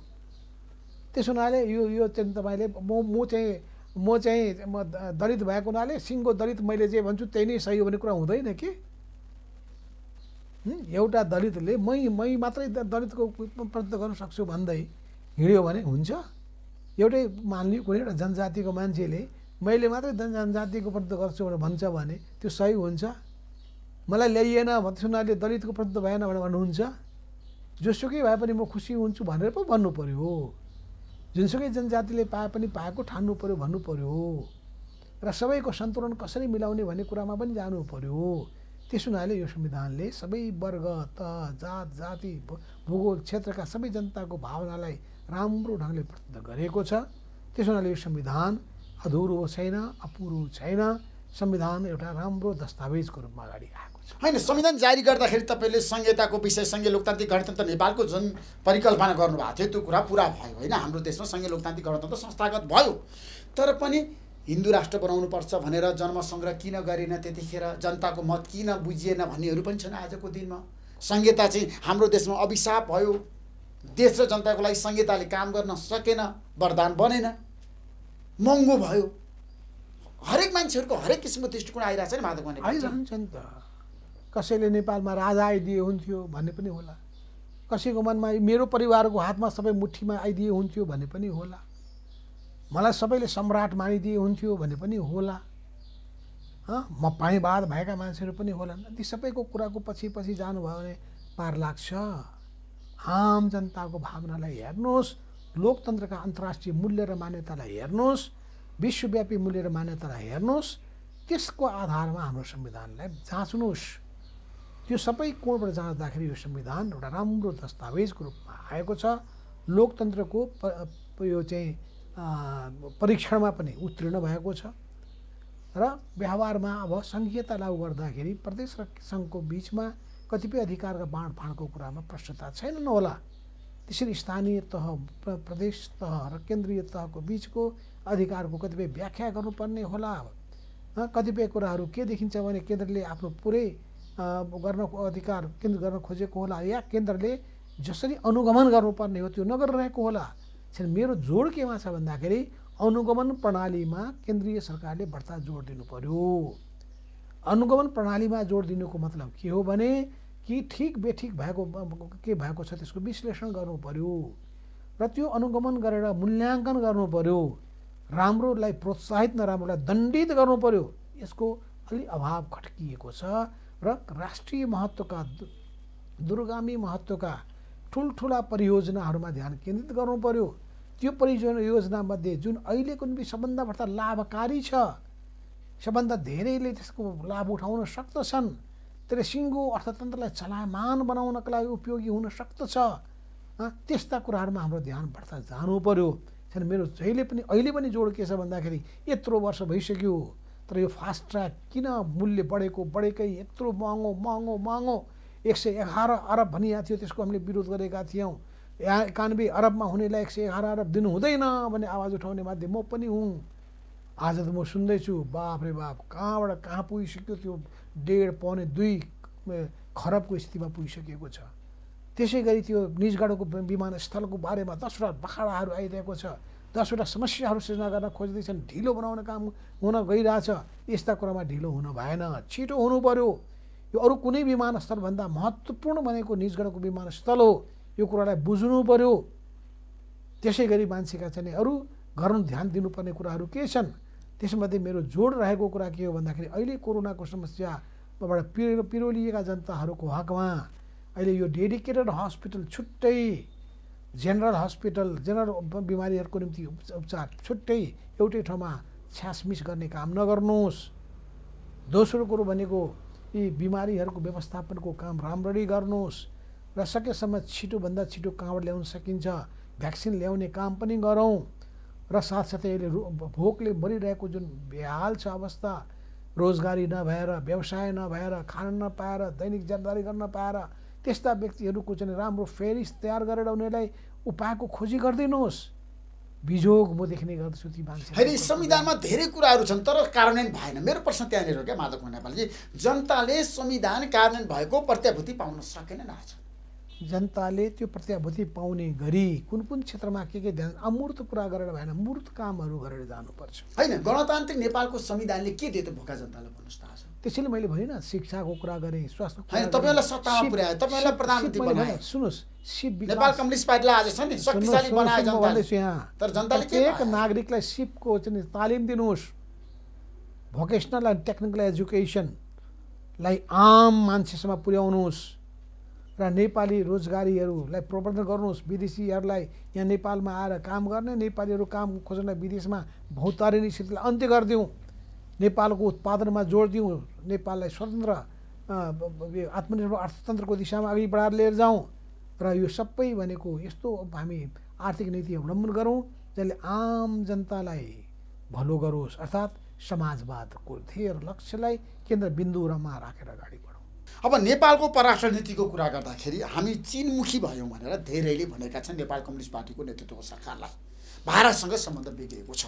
त्यस हुनाले यो यो चाहिँ तपाईँले म म चाहिँ म चाहिँ म दलित भएको हुनाले सिङ्गो दलित मैले जे भन्छु त्यही नै सही हो भन्ने कुरा हुँदैन कि एउटा दलितले मै मै मात्रै दलितको प्रतिनिधित्व गर्न सक्छु भन्दै हिँड्यो भने हुन्छ एउटै मानलियो कुनै एउटा जनजातिको मान्छेले मैले मात्रै जनजातिको प्रतिनिधित्व गर्छु भनेर भन्छ भने त्यो सही हुन्छ मलाई ल्याइएन उनीहरूले दलितको प्रतिनिधित्व भएन भनेर भन्नुहुन्छ जोसुकै भए पनि म खुसी हुन्छु भनेर पो भन्नु पऱ्यो जुनसुकै जनजातिले पाए पनि पाएको ठान्नु पऱ्यो भन्नु पऱ्यो र सबैको सन्तुलन कसरी मिलाउने भन्ने कुरामा पनि जानु पऱ्यो त्यस हुनाले यो संविधानले सबै वर्ग त जात जाति भूगोल क्षेत्रका सबै जनताको भावनालाई राम्रो ढङ्गले प्रस्तुत गरेको छ त्यस हुनाले यो संविधान अधुरो छैन अपुरो छैन संविधान एउटा राम्रो दस्तावेजको रूपमा अगाडि आएको छ होइन संविधान जारी गर्दाखेरि तपाईँले संहिताको सङ्घीय लोकतान्त्रिक गणतन्त्र नेपालको जुन परिकल्पना गर्नुभएको थियो त्यो कुरा पुरा भयो होइन हाम्रो देशमा सङ्घीय लोकतान्त्रिक गणतन्त्र संस्थागत भयो तर पनि हिन्दू राष्ट्र बनाउनु पर्छ भनेर जन्मसङ्ग्रह किन गरेन त्यतिखेर जनताको मत किन बुझिएन भन्नेहरू पनि छन् आजको दिनमा संहिता चाहिँ हाम्रो देशमा अभिशाप भयो देश र जनताको लागि संहिताले काम गर्न सकेन वरदान बनेन महँगो भयो हरेक मान्छेहरूको हरेक किसिमको दृष्टिकोण आइरहेको छ नि माधव आइरहन्छन् कसैले नेपालमा राजा आइदिए हुन्थ्यो भन्ने पनि होला कसैको मनमा मेरो परिवारको हातमा सबै मुठीमा आइदिए हुन्थ्यो भन्ने पनि होला मलाई सबैले सम्राट मानिदिए हुन्थ्यो भने पनि होला म पाइबाद भएका मान्छेहरू पनि होलान् ती सबैको कुराको पछि पछि जानुभयो भने पार लाग्छ आम जनताको भावनालाई हेर्नुहोस् लोकतन्त्रका अन्तर्राष्ट्रिय मूल्य र मान्यतालाई हेर्नुहोस् विश्वव्यापी मूल्य र मान्यतालाई हेर्नुहोस् त्यसको आधारमा हाम्रो संविधानलाई जाँच्नुहोस् त्यो सबै कोणबाट जाँच्दाखेरि यो संविधान एउटा राम्रो दस्तावेजको रूपमा आएको छ लोकतन्त्रको यो चाहिँ परीक्षणमा पनि उत्तीर्ण भएको छ र व्यवहारमा अब सङ्घीयता लागू गर्दाखेरि प्रदेश र सङ्घको बिचमा कतिपय अधिकारका बाँडफाँडको कुरामा प्रश्नता छैनन् होला त्यसरी स्थानीय तह प्रदेश तह र केन्द्रीय तहको बिचको अधिकारको कतिपय व्याख्या गर्नुपर्ने होला कतिपय कुराहरू के देखिन्छ भने केन्द्रले आफ्नो पुरै गर्नको अधिकार केन्द्र गर्न खोजेको होला या केन्द्रले जसरी अनुगमन गर्नुपर्ने हो त्यो नगरिरहेको होला छैन मेरो जोड केमा छ भन्दाखेरि अनुगमन प्रणालीमा केन्द्रीय सरकारले बढ्ता जोड दिनु पर्यो अनुगमन प्रणालीमा जोड दिनुको मतलब के हो भने कि ठिक बेठिक भएको के भएको छ त्यसको विश्लेषण गर्नु पर्यो र त्यो अनुगमन गरेर मूल्याङ्कन गर्नु पर्यो राम्रोलाई प्रोत्साहित नराम्रोलाई दण्डित गर्नु पर्यो यसको अलि अभाव खट्किएको छ र राष्ट्रिय महत्त्वका दुर्गामी महत्त्वका ठुल्ठुला परियोजनाहरूमा ध्यान केन्द्रित गर्नु पर्यो त्यो परियोजना योजनामध्ये जुन अहिलेको निम्ति सबभन्दा बढ्दा लाभकारी छ सबभन्दा धेरैले त्यसको लाभ उठाउन सक्दछन् त्यसले सिङ्गो अर्थतन्त्रलाई चलायमान बनाउनको लागि उपयोगी हुन सक्दछ त्यस्ता कुराहरूमा हाम्रो ध्यान बढ्दा जानु पर्यो मेरो जहिले पनि अहिले पनि जोड के छ भन्दाखेरि यत्रो वर्ष भइसक्यो तर यो फास्ट ट्र्याक किन मूल्य बढेको बढेकै यत्रो महँगो महँगो महँगो एक सय एघार अरब भनिएको थियो त्यसको हामीले विरोध गरेका थियौँ एकानब्बे अरबमा हुनेलाई एक सय एघार अरब दिनु हुँदैन भन्ने आवाज उठाउने माध्यम म पनि हुँ आज त म सुन्दैछु बाप रे बाप कहाँबाट कहाँ पुगिसक्यो त्यो डेढ पाउने दुई खरबको स्थितिमा पुगिसकेको छ त्यसै गरी त्यो निजगढको विमानस्थलको बारेमा दसवटा बाखाडाहरू आइरहेको छ दसवटा समस्याहरू सृजना गर्न खोज्दैछन् ढिलो बनाउने काम हुन गइरहेछ यस्ता कुरामा ढिलो हुन भएन छिटो हुनु पऱ्यो यो अरू कुनै विमानस्थलभन्दा महत्त्वपूर्ण भनेको निजगढको विमानस्थल हो यो कुरालाई बुझ्नु पऱ्यो त्यसै गरी मान्छेका चाहिँ अरू घरमा ध्यान दिनुपर्ने कुराहरू के छन् त्यसमध्ये मेरो जोड रहेको कुरा के हो भन्दाखेरि अहिले कोरोनाको समस्याबाट पिरो पिरोलिएका जनताहरूको हकमा अहिले यो डेडिकेटेड हस्पिटल छुट्टै जेनरल हस्पिटल जेनरल बिमारीहरूको निम्ति उपचार छुट्टै एउटै ठाउँमा छ्यासमिस गर्ने काम नगर्नुहोस् दोस्रो कुरो भनेको यी बिमारीहरूको व्यवस्थापनको काम राम्ररी गर्नुहोस् र सकेसम्म छिटोभन्दा छिटो कहाँबाट ल्याउन सकिन्छ भ्याक्सिन ल्याउने काम पनि गरौँ र साथसाथै अहिले भोकले मरिरहेको जुन बेहाल छ अवस्था रोजगारी नभएर व्यवसाय नभएर खान नपाएर दैनिक जानकारी गर्न पाएर त्यस्ता व्यक्तिहरूको चाहिँ राम्रो फेरिस तयार गरेर उनीहरूलाई उपायको खोजी गरिदिनुहोस् बिजोग म देख्ने गर्दछु ती मान्छे होइन संविधानमा धेरै कुराहरू छन् तर कार्यान्वयन भएन मेरो प्रश्न त्यहाँनिर हो क्या माधव नेपालजी जनताले संविधान कार्यान्वयन भएको प्रत्याभूति पाउन सकेन आज जनताले त्यो प्रत्याभूति पाउने गरी कुन कुन क्षेत्रमा के के ध्यान अमूर्त कुरा गरेर भएन मूर्त कामहरू गरेर जानुपर्छ होइन गणतान्त्रिक नेपालको संविधानले के दियो त भोका जनतालाई भन्नुहोस् त त्यसैले मैले भनिनँ शिक्षाको कुरा गरेँ स्वास्थ्य सुन्नुहोस् एक नागरिकलाई सिपको चाहिँ तालिम दिनुहोस् भोकेसनल एन्ड टेक्निकल एजुकेसनलाई आम मान्छेसम्म पुर्याउनुहोस् र नेपाली रोजगारीहरूलाई प्रवर्धन गर्नुहोस् विदेशीहरूलाई यहाँ नेपालमा आएर काम गर्ने नेपालीहरू काम खोज्नलाई विदेशमा भौतारिने स्थितिलाई अन्त्य गरिदिउँ नेपालको उत्पादनमा जोड दिउँ नेपाललाई स्वतन्त्र आत्मनिर्भर अर्थतन्त्रको दिशामा अघि बढाएर लिएर जाउँ र यो सबै भनेको यस्तो हामी आर्थिक नीति अवलम्बन गरौँ जसले आम जनतालाई भलो गरोस् अर्थात् समाजवादको धेर लक्ष्यलाई केन्द्रबिन्दुमा राखेर अगाडि अब नेपालको पराष्ट्र नीतिको कुरा गर्दाखेरि हामी चिनमुखी भयौँ भनेर धेरैले भनेका छन् नेपाल कम्युनिस्ट पार्टीको नेतृत्वको सरकारलाई भारतसँग सम्बन्ध बिग्रिएको छ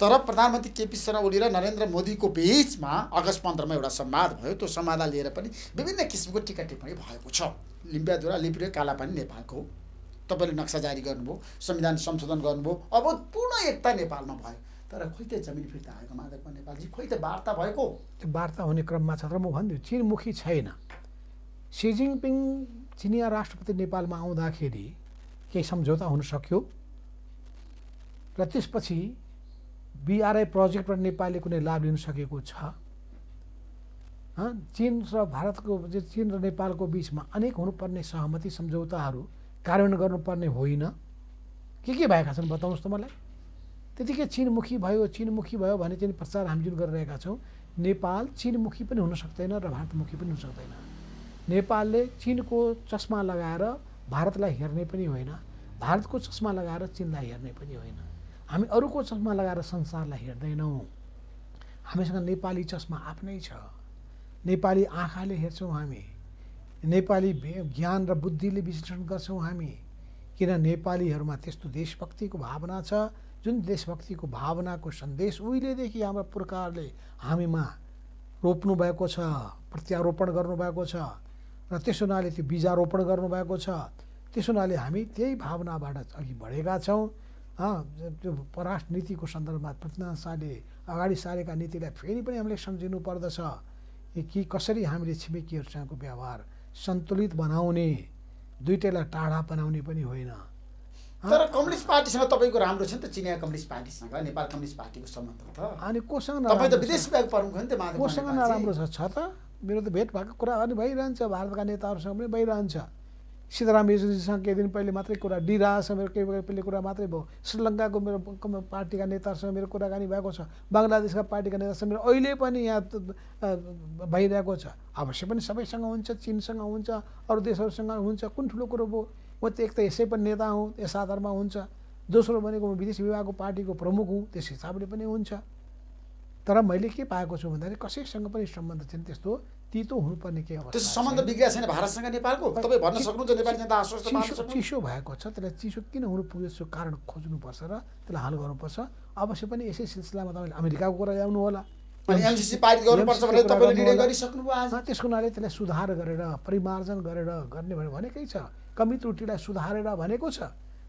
तर प्रधानमन्त्री केपी शर्मा ओली र नरेन्द्र मोदीको बिचमा अगस्त पन्ध्रमा एउटा संवाद भयो त्यो संवादलाई लिएर पनि विभिन्न किसिमको टिका टिप्पणी भएको छ लिम्बियाद्वारा लिपिरे कालापानी नेपालको तपाईँले नक्सा जारी गर्नुभयो संविधान संशोधन गर्नुभयो अब पूर्ण एकता नेपालमा भयो तर खोइ त जमिन फिर्ता आएको नेपालजी खोइ त वार्ता भएको त्यो वार्ता हुने क्रममा छ तर म भनिदिन्छु चिनमुखी छैन सिजिङपिङ जिङपिङ चिनिया राष्ट्रपति नेपालमा आउँदाखेरि केही सम्झौता हुन सक्यो र त्यसपछि बिआरआई प्रोजेक्टबाट नेपालले कुनै लाभ लिन सकेको छ चिन र भारतको चिन र नेपालको बिचमा अनेक हुनुपर्ने सहमति सम्झौताहरू कार्यान्वयन गर्नुपर्ने होइन के के भएका छन् बताउनुहोस् त मलाई त्यतिकै चिनमुखी भयो चिनमुखी भयो भने चाहिँ प्रचार हामी जुन गरिरहेका छौँ नेपाल चिनमुखी पनि हुन सक्दैन र भारतमुखी पनि हुन सक्दैन नेपालले चिनको चस्मा लगाएर भारतलाई हेर्ने पनि होइन भारतको चस्मा लगाएर चिनलाई हेर्ने पनि होइन हामी अरूको चस्मा लगाएर संसारलाई हेर्दैनौँ हामीसँग नेपाली चस्मा आफ्नै छ नेपाली आँखाले हेर्छौँ हामी नेपाली ज्ञान र बुद्धिले विश्लेषण गर्छौँ हामी किन नेपालीहरूमा त्यस्तो देशभक्तिको भावना छ जुन देशभक्तिको भावनाको सन्देश उहिलेदेखि हाम्रा पुर्खाहरूले हामीमा रोप्नुभएको छ प्रत्यारोपण गर्नुभएको छ र त्यसो हुनाले त्यो बिजारोपण गर्नुभएको छ त्यसो हुनाले हामी त्यही भावनाबाट अघि बढेका छौँ त्यो पराष्ट्र नीतिको सन्दर्भमा पृथ्वीनारायण शाहले अगाडि सारेका नीतिलाई फेरि पनि हामीले सम्झिनु पर्दछ कि कसरी हामीले छिमेकीहरूसँगको व्यवहार सन्तुलित बनाउने दुइटैलाई टाढा बनाउने पनि होइन तर कम्युनिस्ट पार्टीसँग तपाईँको राम्रो छ नि त चिनिया कम्युनिस्ट पार्टीसँग नेपाल कम्युनिस्ट पार्टीको सम्बन्ध त अनि कोसँग तपाईँ त विदेश विभाग प्रमुख नि त कोसँग नराम्रो छ त मेरो त भेट भएको कुरा अनि भइरहन्छ भारतका नेताहरूसँग पनि भइरहन्छ सीताराम येचुरीसँग केही दिन पहिले मात्रै कुरा डिरासँग मेरो केही पहिले कुरा मात्रै भयो श्रीलङ्काको मेरो पार्टीका नेताहरूसँग मेरो कुराकानी भएको छ बङ्गलादेशका पार्टीका नेतासँग मेरो अहिले पनि यहाँ भइरहेको छ अवश्य पनि सबैसँग हुन्छ चिनसँग हुन्छ अरू देशहरूसँग हुन्छ कुन ठुलो कुरो भयो म त एक त यसै पनि नेता हुँ यस आधारमा हुन्छ दोस्रो भनेको म विदेश विभागको पार्टीको प्रमुख हुँ त्यस हिसाबले पनि हुन्छ तर मैले के पाएको छु भन्दाखेरि कसैसँग पनि सम्बन्ध छैन त्यस्तो तितो हुनुपर्ने के हो सम्बन्ध बिग्रिया छैन भारतसँग नेपालको तपाईँ भन्न सक्नुहुन्छ नेपाली जनता चिसो भएको छ त्यसलाई चिसो किन हुनु पुग्यो कारण खोज्नुपर्छ र त्यसलाई हल गर्नुपर्छ अवश्य पनि यसै सिलसिलामा तपाईँले अमेरिकाको कुरा ल्याउनु होला त्यसको हुनाले त्यसलाई सुधार गरेर परिमार्जन गरेर गर्ने भनेकै छ कमी त्रुटिलाई सुधारेर भनेको छ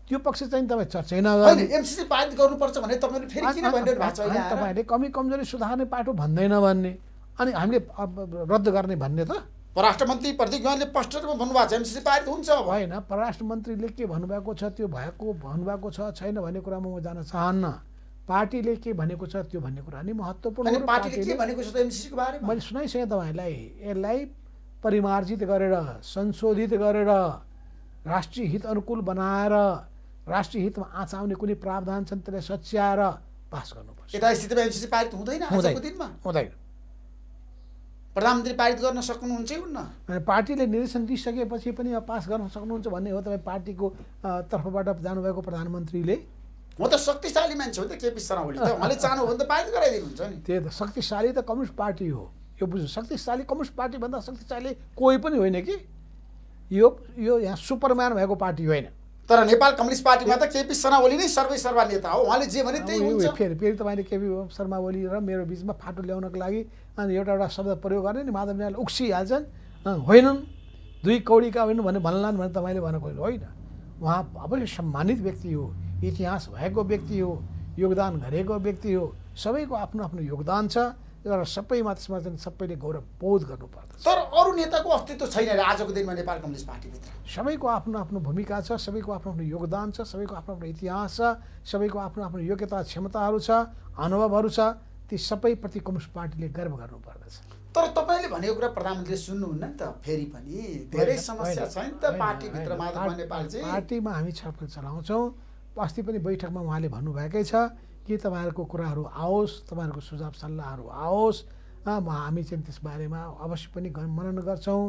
त्यो पक्ष चाहिँ तपाईँ चर्चै नगर्नु पारित गर्नुपर्छ भने तपाईँले फेरि किन भनिरहनु भएको छ तपाईँहरूले कमी कमजोरी सुधार्ने पाटो भन्दैन भन्ने अनि हामीले रद्द गर्ने भन्ने त परराष्ट्र मन्त्री प्रदीप गणले स्पष्ट भन्नुभएको छ एमसिसी पारित हुन्छ होइन परराष्ट्र मन्त्रीले के भन्नुभएको छ त्यो भएको भन्नुभएको छ छैन भन्ने कुरामा म जान चाहन्न पार्टीले के भनेको छ त्यो भन्ने कुरा नि महत्त्वपूर्ण पार्टीले के भनेको छ एमसिसीको बारेमा मैले सुनाइसकेँ तपाईँहरूलाई यसलाई परिमार्जित गरेर संशोधित गरेर राष्ट्रिय हित अनुकूल बनाएर राष्ट्रिय हितमा आँच आउने कुनै प्रावधान छन् त्यसलाई सच्याएर पास गर्नुपर्छ प्रधानमन्त्री पारित गर्न सक्नुहुन्छ हुन्न पार्टीले निर्देशन दिइसकेपछि पनि पास गर्न सक्नुहुन्छ भन्ने हो तपाईँ पार्टीको तर्फबाट जानुभएको प्रधानमन्त्रीले म त शक्तिशाली मान्छे हो त केपी शर्मा ओली त उहाँले चाहनु भने त पारित गराइदिनुहुन्छ नि त्यही त शक्तिशाली त कम्युनिस्ट पार्टी हो यो बुझ्नु शक्तिशाली कम्युनिस्ट पार्टीभन्दा शक्तिशाली कोही पनि होइन कि यो यो यहाँ सुपरम्यान भएको पार्टी होइन तर नेपाल कम्युनिस्ट पार्टीमा त केपी शर्मा ओली नै सर्वे सर्वा नेता हो उहाँले जे भने त्यही हुन्छ फेरि फेरि तपाईँले केपी शर्मा ओली र मेरो बिचमा फाटो ल्याउनको लागि अनि एउटा एउटा शब्द प्रयोग गर्ने नि माधव नेपाल उक्सिहाल्छन् होइनन् दुई कौडीका होइन भने भन्लान् भने तपाईँले भनेको होइन उहाँ अवश्य सम्मानित व्यक्ति हो इतिहास भएको व्यक्ति हो योगदान गरेको व्यक्ति हो सबैको आफ्नो आफ्नो योगदान छ र सबै त्यसमा सबैले गौरव बोध गर्नुपर्दछ तर अरू नेताको अस्तित्व छैन अरे आजको दिनमा नेपाल कम्युनिस्ट पार्टीभित्र सबैको आफ्नो आफ्नो भूमिका छ सबैको आफ्नो आफ्नो योगदान छ सबैको आफ्नो आफ्नो इतिहास छ सबैको आफ्नो आफ्नो योग्यता क्षमताहरू छ अनुभवहरू छ ती सबैप्रति कम्युनिस्ट पार्टीले गर्व गर्नुपर्दछ तर तपाईँले भनेको कुरा प्रधानमन्त्रीले सुन्नुहुन्न नि त फेरि पनि धेरै समस्या छ नि त पार्टीभित्र माधव नेपाल चाहिँ पार्टीमा हामी छलफल चलाउँछौँ अस्ति पनि बैठकमा उहाँले भन्नुभएकै छ कि तपाईँहरूको कुराहरू आओस् तपाईँहरूको सुझाव सल्लाहहरू आओस् म हामी चाहिँ त्यसबारेमा अवश्य पनि मनन गर्छौँ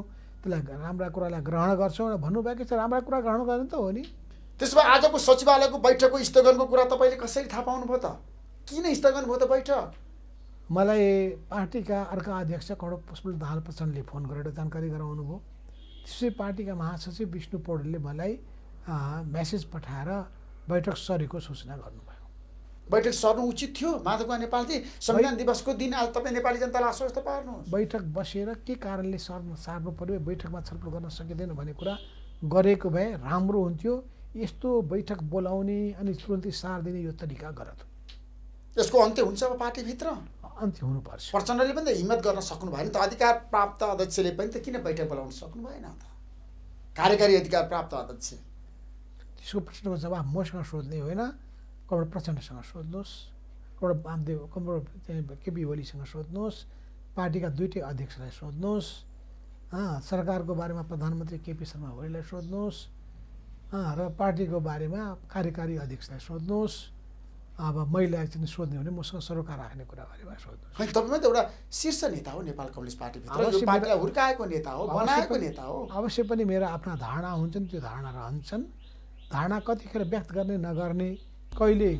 त्यसलाई राम्रा कुरालाई ग्रहण गर्छौँ र भन्नुभएको छ राम्रा कुरा ग्रहण गर्ने त हो नि त्यसो भए आजको सचिवालयको बैठकको स्थगनको कुरा तपाईँले कसरी थाहा पाउनुभयो त किन स्थगन भयो त बैठक मलाई पार्टीका अर्का अध्यक्ष कौड पुष्प दाहाल प्रचण्डले फोन गरेर जानकारी गराउनु भयो त्यसै पार्टीका महासचिव विष्णु पौडेलले मलाई मेसेज पठाएर बैठक सरेको सूचना गर्नुभयो बैठक सर्नु उचित थियो नेपाल थिए संविधान दिवसको दिन आज तपाईँ नेपाली जनतालाई आश्वस्त पार्नु बैठक बसेर के कारणले सर्नु सार्नु पर्यो बैठकमा छलफल गर्न सकिँदैन भन्ने कुरा गरेको भए राम्रो हुन्थ्यो यस्तो बैठक बोलाउने अनि तुरन्तै सार यो तरिका गलत हो यसको अन्त्य हुन्छ अब पार्टीभित्र अन्त्य हुनुपर्छ प्रचण्डले पनि त हिम्मत गर्न सक्नु भएन त अधिकार प्राप्त अध्यक्षले पनि त किन बैठक बोलाउन सक्नु भएन त कार्यकारी अधिकार प्राप्त अध्यक्ष त्यसको प्रश्नको जवाब मसँग सोध्ने होइन कम्प्युटर प्रचण्डसँग सोध्नुहोस् कम्प्युटर वामदेव कम्प्युटर केपी ओलीसँग सोध्नुहोस् पार्टीका दुइटै अध्यक्षलाई सोध्नुहोस् सरकारको बारेमा प्रधानमन्त्री केपी शर्मा ओलीलाई सोध्नुहोस् र पार्टीको बारेमा कार्यकारी अध्यक्षलाई सोध्नुहोस् अब मैले एकछिन सोध्ने भने मसँग सरोकार राख्ने कुरा गरेमा सोध्नुहोस् तपाईँ त एउटा शीर्ष नेता हो नेपाल कम्युनिस्ट पार्टी हुर्काएको नेता हो बनाएको नेता हो अवश्य पनि मेरा आफ्ना धारणा हुन्छन् त्यो धारणा रहन्छन् धारणा कतिखेर व्यक्त गर्ने नगर्ने कहिले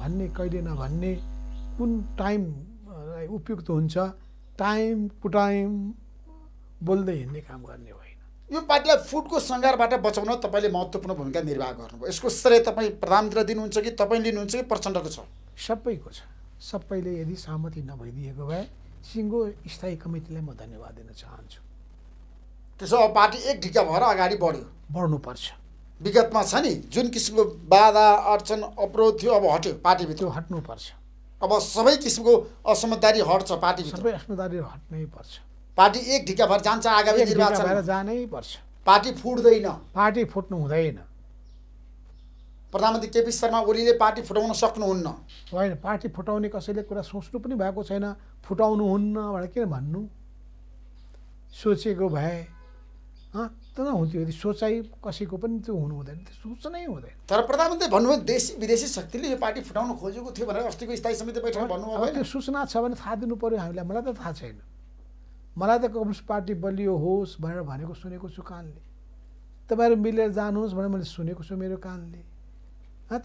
भन्ने कहिले नभन्ने कुन टाइम उपयुक्त हुन्छ टाइम टु टाइम बोल्दै हिँड्ने काम गर्ने होइन यो पार्टीलाई फुटको सङ्घारबाट बचाउन तपाईँले महत्त्वपूर्ण भूमिका निर्वाह गर्नुभयो यसको श्रेय तपाईँ प्रधानमन्त्री दिनुहुन्छ कि तपाईँ लिनुहुन्छ कि प्रचण्डको छ सबैको छ सबैले यदि सहमति नभइदिएको भए सिङ्गो स्थायी कमिटीलाई म धन्यवाद दिन चाहन्छु त्यसो अब पार्टी एक ढिक्का भएर अगाडि बढ्यो बढ्नुपर्छ विगतमा छ नि जुन किसिमको बाधा अर्चन अवरोध थियो अब हट्यो पार्टीभित्र हट्नुपर्छ अब सबै किसिमको असमझदारी हट्छ पार्टीभित्र सबै असमझदारी हट्नै पर्छ पार्टी एक ढिक्का भएर जान्छ आगामी निर्वाचन जानै पर्छ पार्टी फुट्दैन पार्टी फुट्नु हुँदैन प्रधानमन्त्री केपी शर्मा ओलीले पार्टी फुटाउन सक्नुहुन्न होइन पार्टी फुटाउने कसैले कुरा सोच्नु पनि भएको छैन फुटाउनुहुन्न भनेर किन भन्नु सोचेको भए त हुन्थ्यो यदि सोचाइ कसैको पनि त्यो हुनु हुँदैन त्यो नै हुँदैन तर प्रधानमन्त्री भन्नुभयो देशी विदेशी शक्तिले यो पार्टी फुटाउन खोजेको थियो भनेर अस्तिको स्थायी समिति बैठकमा भन्नुभयो त्यो सूचना छ भने थाहा दिनु पऱ्यो हामीलाई मलाई त थाहा छैन मलाई त कम्युनिस्ट पार्टी बलियो होस् भनेर भनेको सुनेको छु कानले तपाईँहरू मिलेर जानुहोस् भनेर मैले सुनेको छु मेरो कानले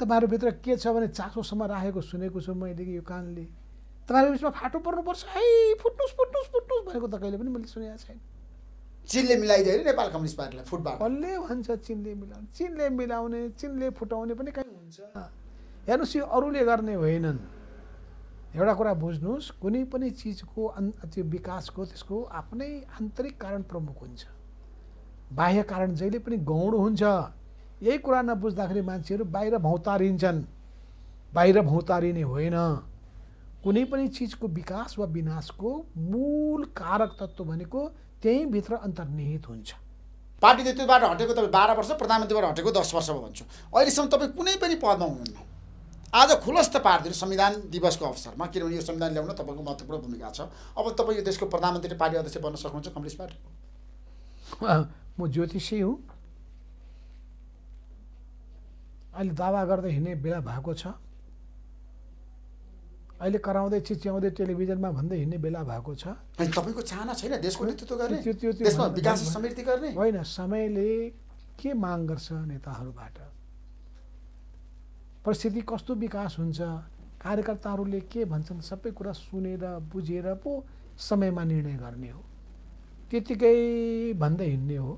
तपाईँहरूभित्र के छ भने चासोसम्म राखेको सुनेको छु मैले यो कानले तपाईँहरू बिचमा फाटो पर्नुपर्छ है फुट्नुहोस् फुट्नुहोस् फुट्नुहोस् भनेको त कहिले पनि मैले सुनेको छैन चिनले मिलाइदियो अरे नेपाल कम्युनिस्ट पार्टीलाई फुटबल कसले भन्छ चिनले मिलाउने चिनले मिलाउने चिनले फुटाउने पनि कहीँ हुन्छ हेर्नुहोस् यो अरूले गर्ने होइनन् एउटा कुरा बुझ्नुहोस् कुनै पनि चिजको अन् त्यो विकासको त्यसको आफ्नै आन्तरिक कारण प्रमुख हुन्छ बाह्य कारण जहिले पनि गौण हुन्छ यही कुरा नबुझ्दाखेरि मान्छेहरू बाहिर भौतारिन्छन् बाहिर भौतारिने होइन कुनै पनि चिजको विकास वा विनाशको मूल कारक तत्त्व भनेको त्यहीँभित्र अन्तर्निहित हुन्छ पार्टी नेतृत्वबाट हटेको तपाईँ बाह्र वर्ष प्रधानमन्त्रीबाट हटेको दस वर्ष भन्छु अहिलेसम्म तपाईँ कुनै पनि पदमा हुनुहुन्न आज खुलस्त पारिदिनु संविधान दिवसको अवसरमा किनभने यो संविधान ल्याउन तपाईँको महत्त्वपूर्ण भूमिका छ अब तपाईँ यो देशको प्रधानमन्त्री पार्टी अध्यक्ष बन्न सक्नुहुन्छ कम्युनिस्ट पार्टीको म ज्योतिषी हुँ अहिले दावा गर्दै हिँड्ने बेला भएको छ अहिले कराउँदै चिच्याउँदै टेलिभिजनमा भन्दै हिँड्ने बेला भएको छ तपाईँको चाहना छैन देशको नेतृत्व गर्ने त्यो विकास समृद्धि गर्ने होइन समयले के माग गर्छ नेताहरूबाट परिस्थिति कस्तो विकास हुन्छ कार्यकर्ताहरूले के भन्छन् सबै कुरा सुनेर बुझेर पो समयमा निर्णय गर्ने हो त्यतिकै भन्दै हिँड्ने हो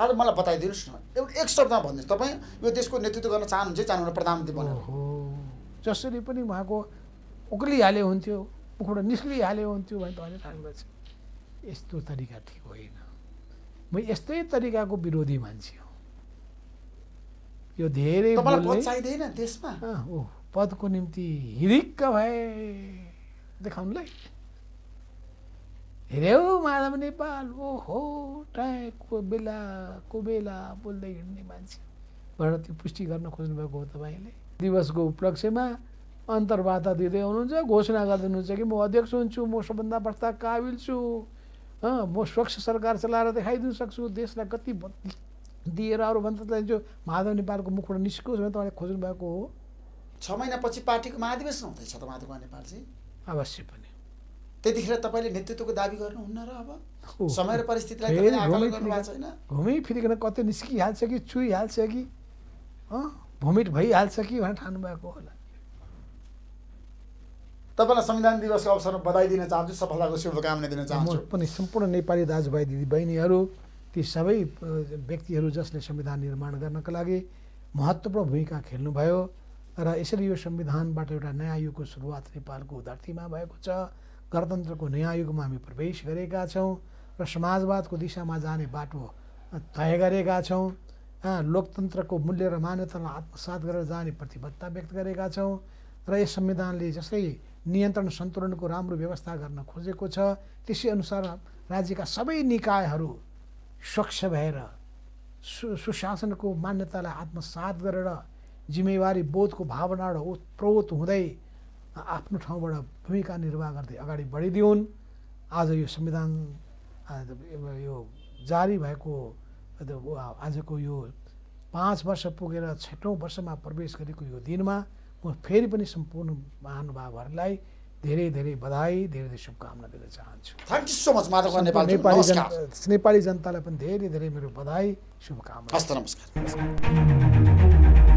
आज मलाई बताइदिनुहोस् न एउटा एक शब्दमा भन्नुहोस् तपाईँ यो देशको नेतृत्व गर्न चाहनुहुन्छ चाहनुहुन्छ प्रधानमन्त्री बन्नु हो जसरी पनि उहाँको उक्लिहाले हुन्थ्यो मुखबाट निस्किहाले हुन्थ्यो भने तपाईँले राख्दछ यस्तो तरिका ठिक होइन म यस्तै तरिकाको विरोधी मान्छे हो यो धेरै चाहिँदैन पदको निम्ति हिरिक्क भए देखाउनुलाई हेऱ्यौ माधव नेपाल ओहो टाइको बेला को बेला बोल्दै हिँड्ने मान्छे भनेर त्यो पुष्टि गर्न खोज्नुभएको हो तपाईँले दिवसको उपलक्ष्यमा अन्तर्वार्ता दिँदै हुनुहुन्छ घोषणा गरिदिनुहुन्छ कि म अध्यक्ष हुन्छु म सबभन्दा बढ्ता काबिल छु म स्वच्छ सरकार चलाएर देखाइदिनु सक्छु देशलाई कति दिएर अरू भन्दा जो माधव नेपालको मुखबाट निस्कियोस् भनेर तपाईँले खोज्नु भएको हो छ महिनापछि पार्टीको महाधिवेशन हुँदैछ त माधव नेपाल चाहिँ अवश्य पनि त्यतिखेर तपाईँले नेतृत्वको दावी गर्नुहुन्न र अब समय र परिस्थितिलाई घुमिफिरिकन कतै निस्किहाल्छ कि चुइहाल्छ कि भोमिट भइहाल्छ कि भनेर ठान्नु भएको होला तपाईँलाई संविधान दिवसको अवसरमा बधाई दिन चाहन्छु सफलताको शुभकामना दिन चाहन्छु पनि सम्पूर्ण नेपाली दाजुभाइ दिदीबहिनीहरू ती सबै व्यक्तिहरू जसले संविधान निर्माण गर्नका लागि महत्त्वपूर्ण भूमिका खेल्नुभयो र यसरी यो संविधानबाट एउटा नयाँ युगको सुरुवात नेपालको धरतीमा भएको छ गणतन्त्रको नयाँ युगमा हामी प्रवेश गरेका छौँ र समाजवादको दिशामा जाने बाटो तय गरेका छौँ लोकतन्त्रको मूल्य र मान्यतालाई आत्मसात गरेर जाने प्रतिबद्धता व्यक्त गरेका छौँ र यस संविधानले जसरी नियन्त्रण सन्तुलनको राम्रो व्यवस्था गर्न खोजेको छ त्यसै अनुसार राज्यका सबै निकायहरू स्वच्छ भएर सु सुशासनको मान्यतालाई आत्मसात गरेर जिम्मेवारी बोधको भावना र उत्प्रोत हुँदै आफ्नो ठाउँबाट भूमिका निर्वाह गर्दै अगाडि बढिदिउन् आज यो संविधान यो जारी भएको आजको यो पाँच वर्ष पुगेर छैटौँ वर्षमा प्रवेश गरेको यो दिनमा म फेरि पनि सम्पूर्ण महानुभावहरूलाई धेरै धेरै बधाई धेरै धेरै शुभकामना दिन चाहन्छु thank you so much Madhav Nepali Nepali जनतालाई पनि धेरै धेरै मेरो बधाई शुभकामना हस्त नमस्कार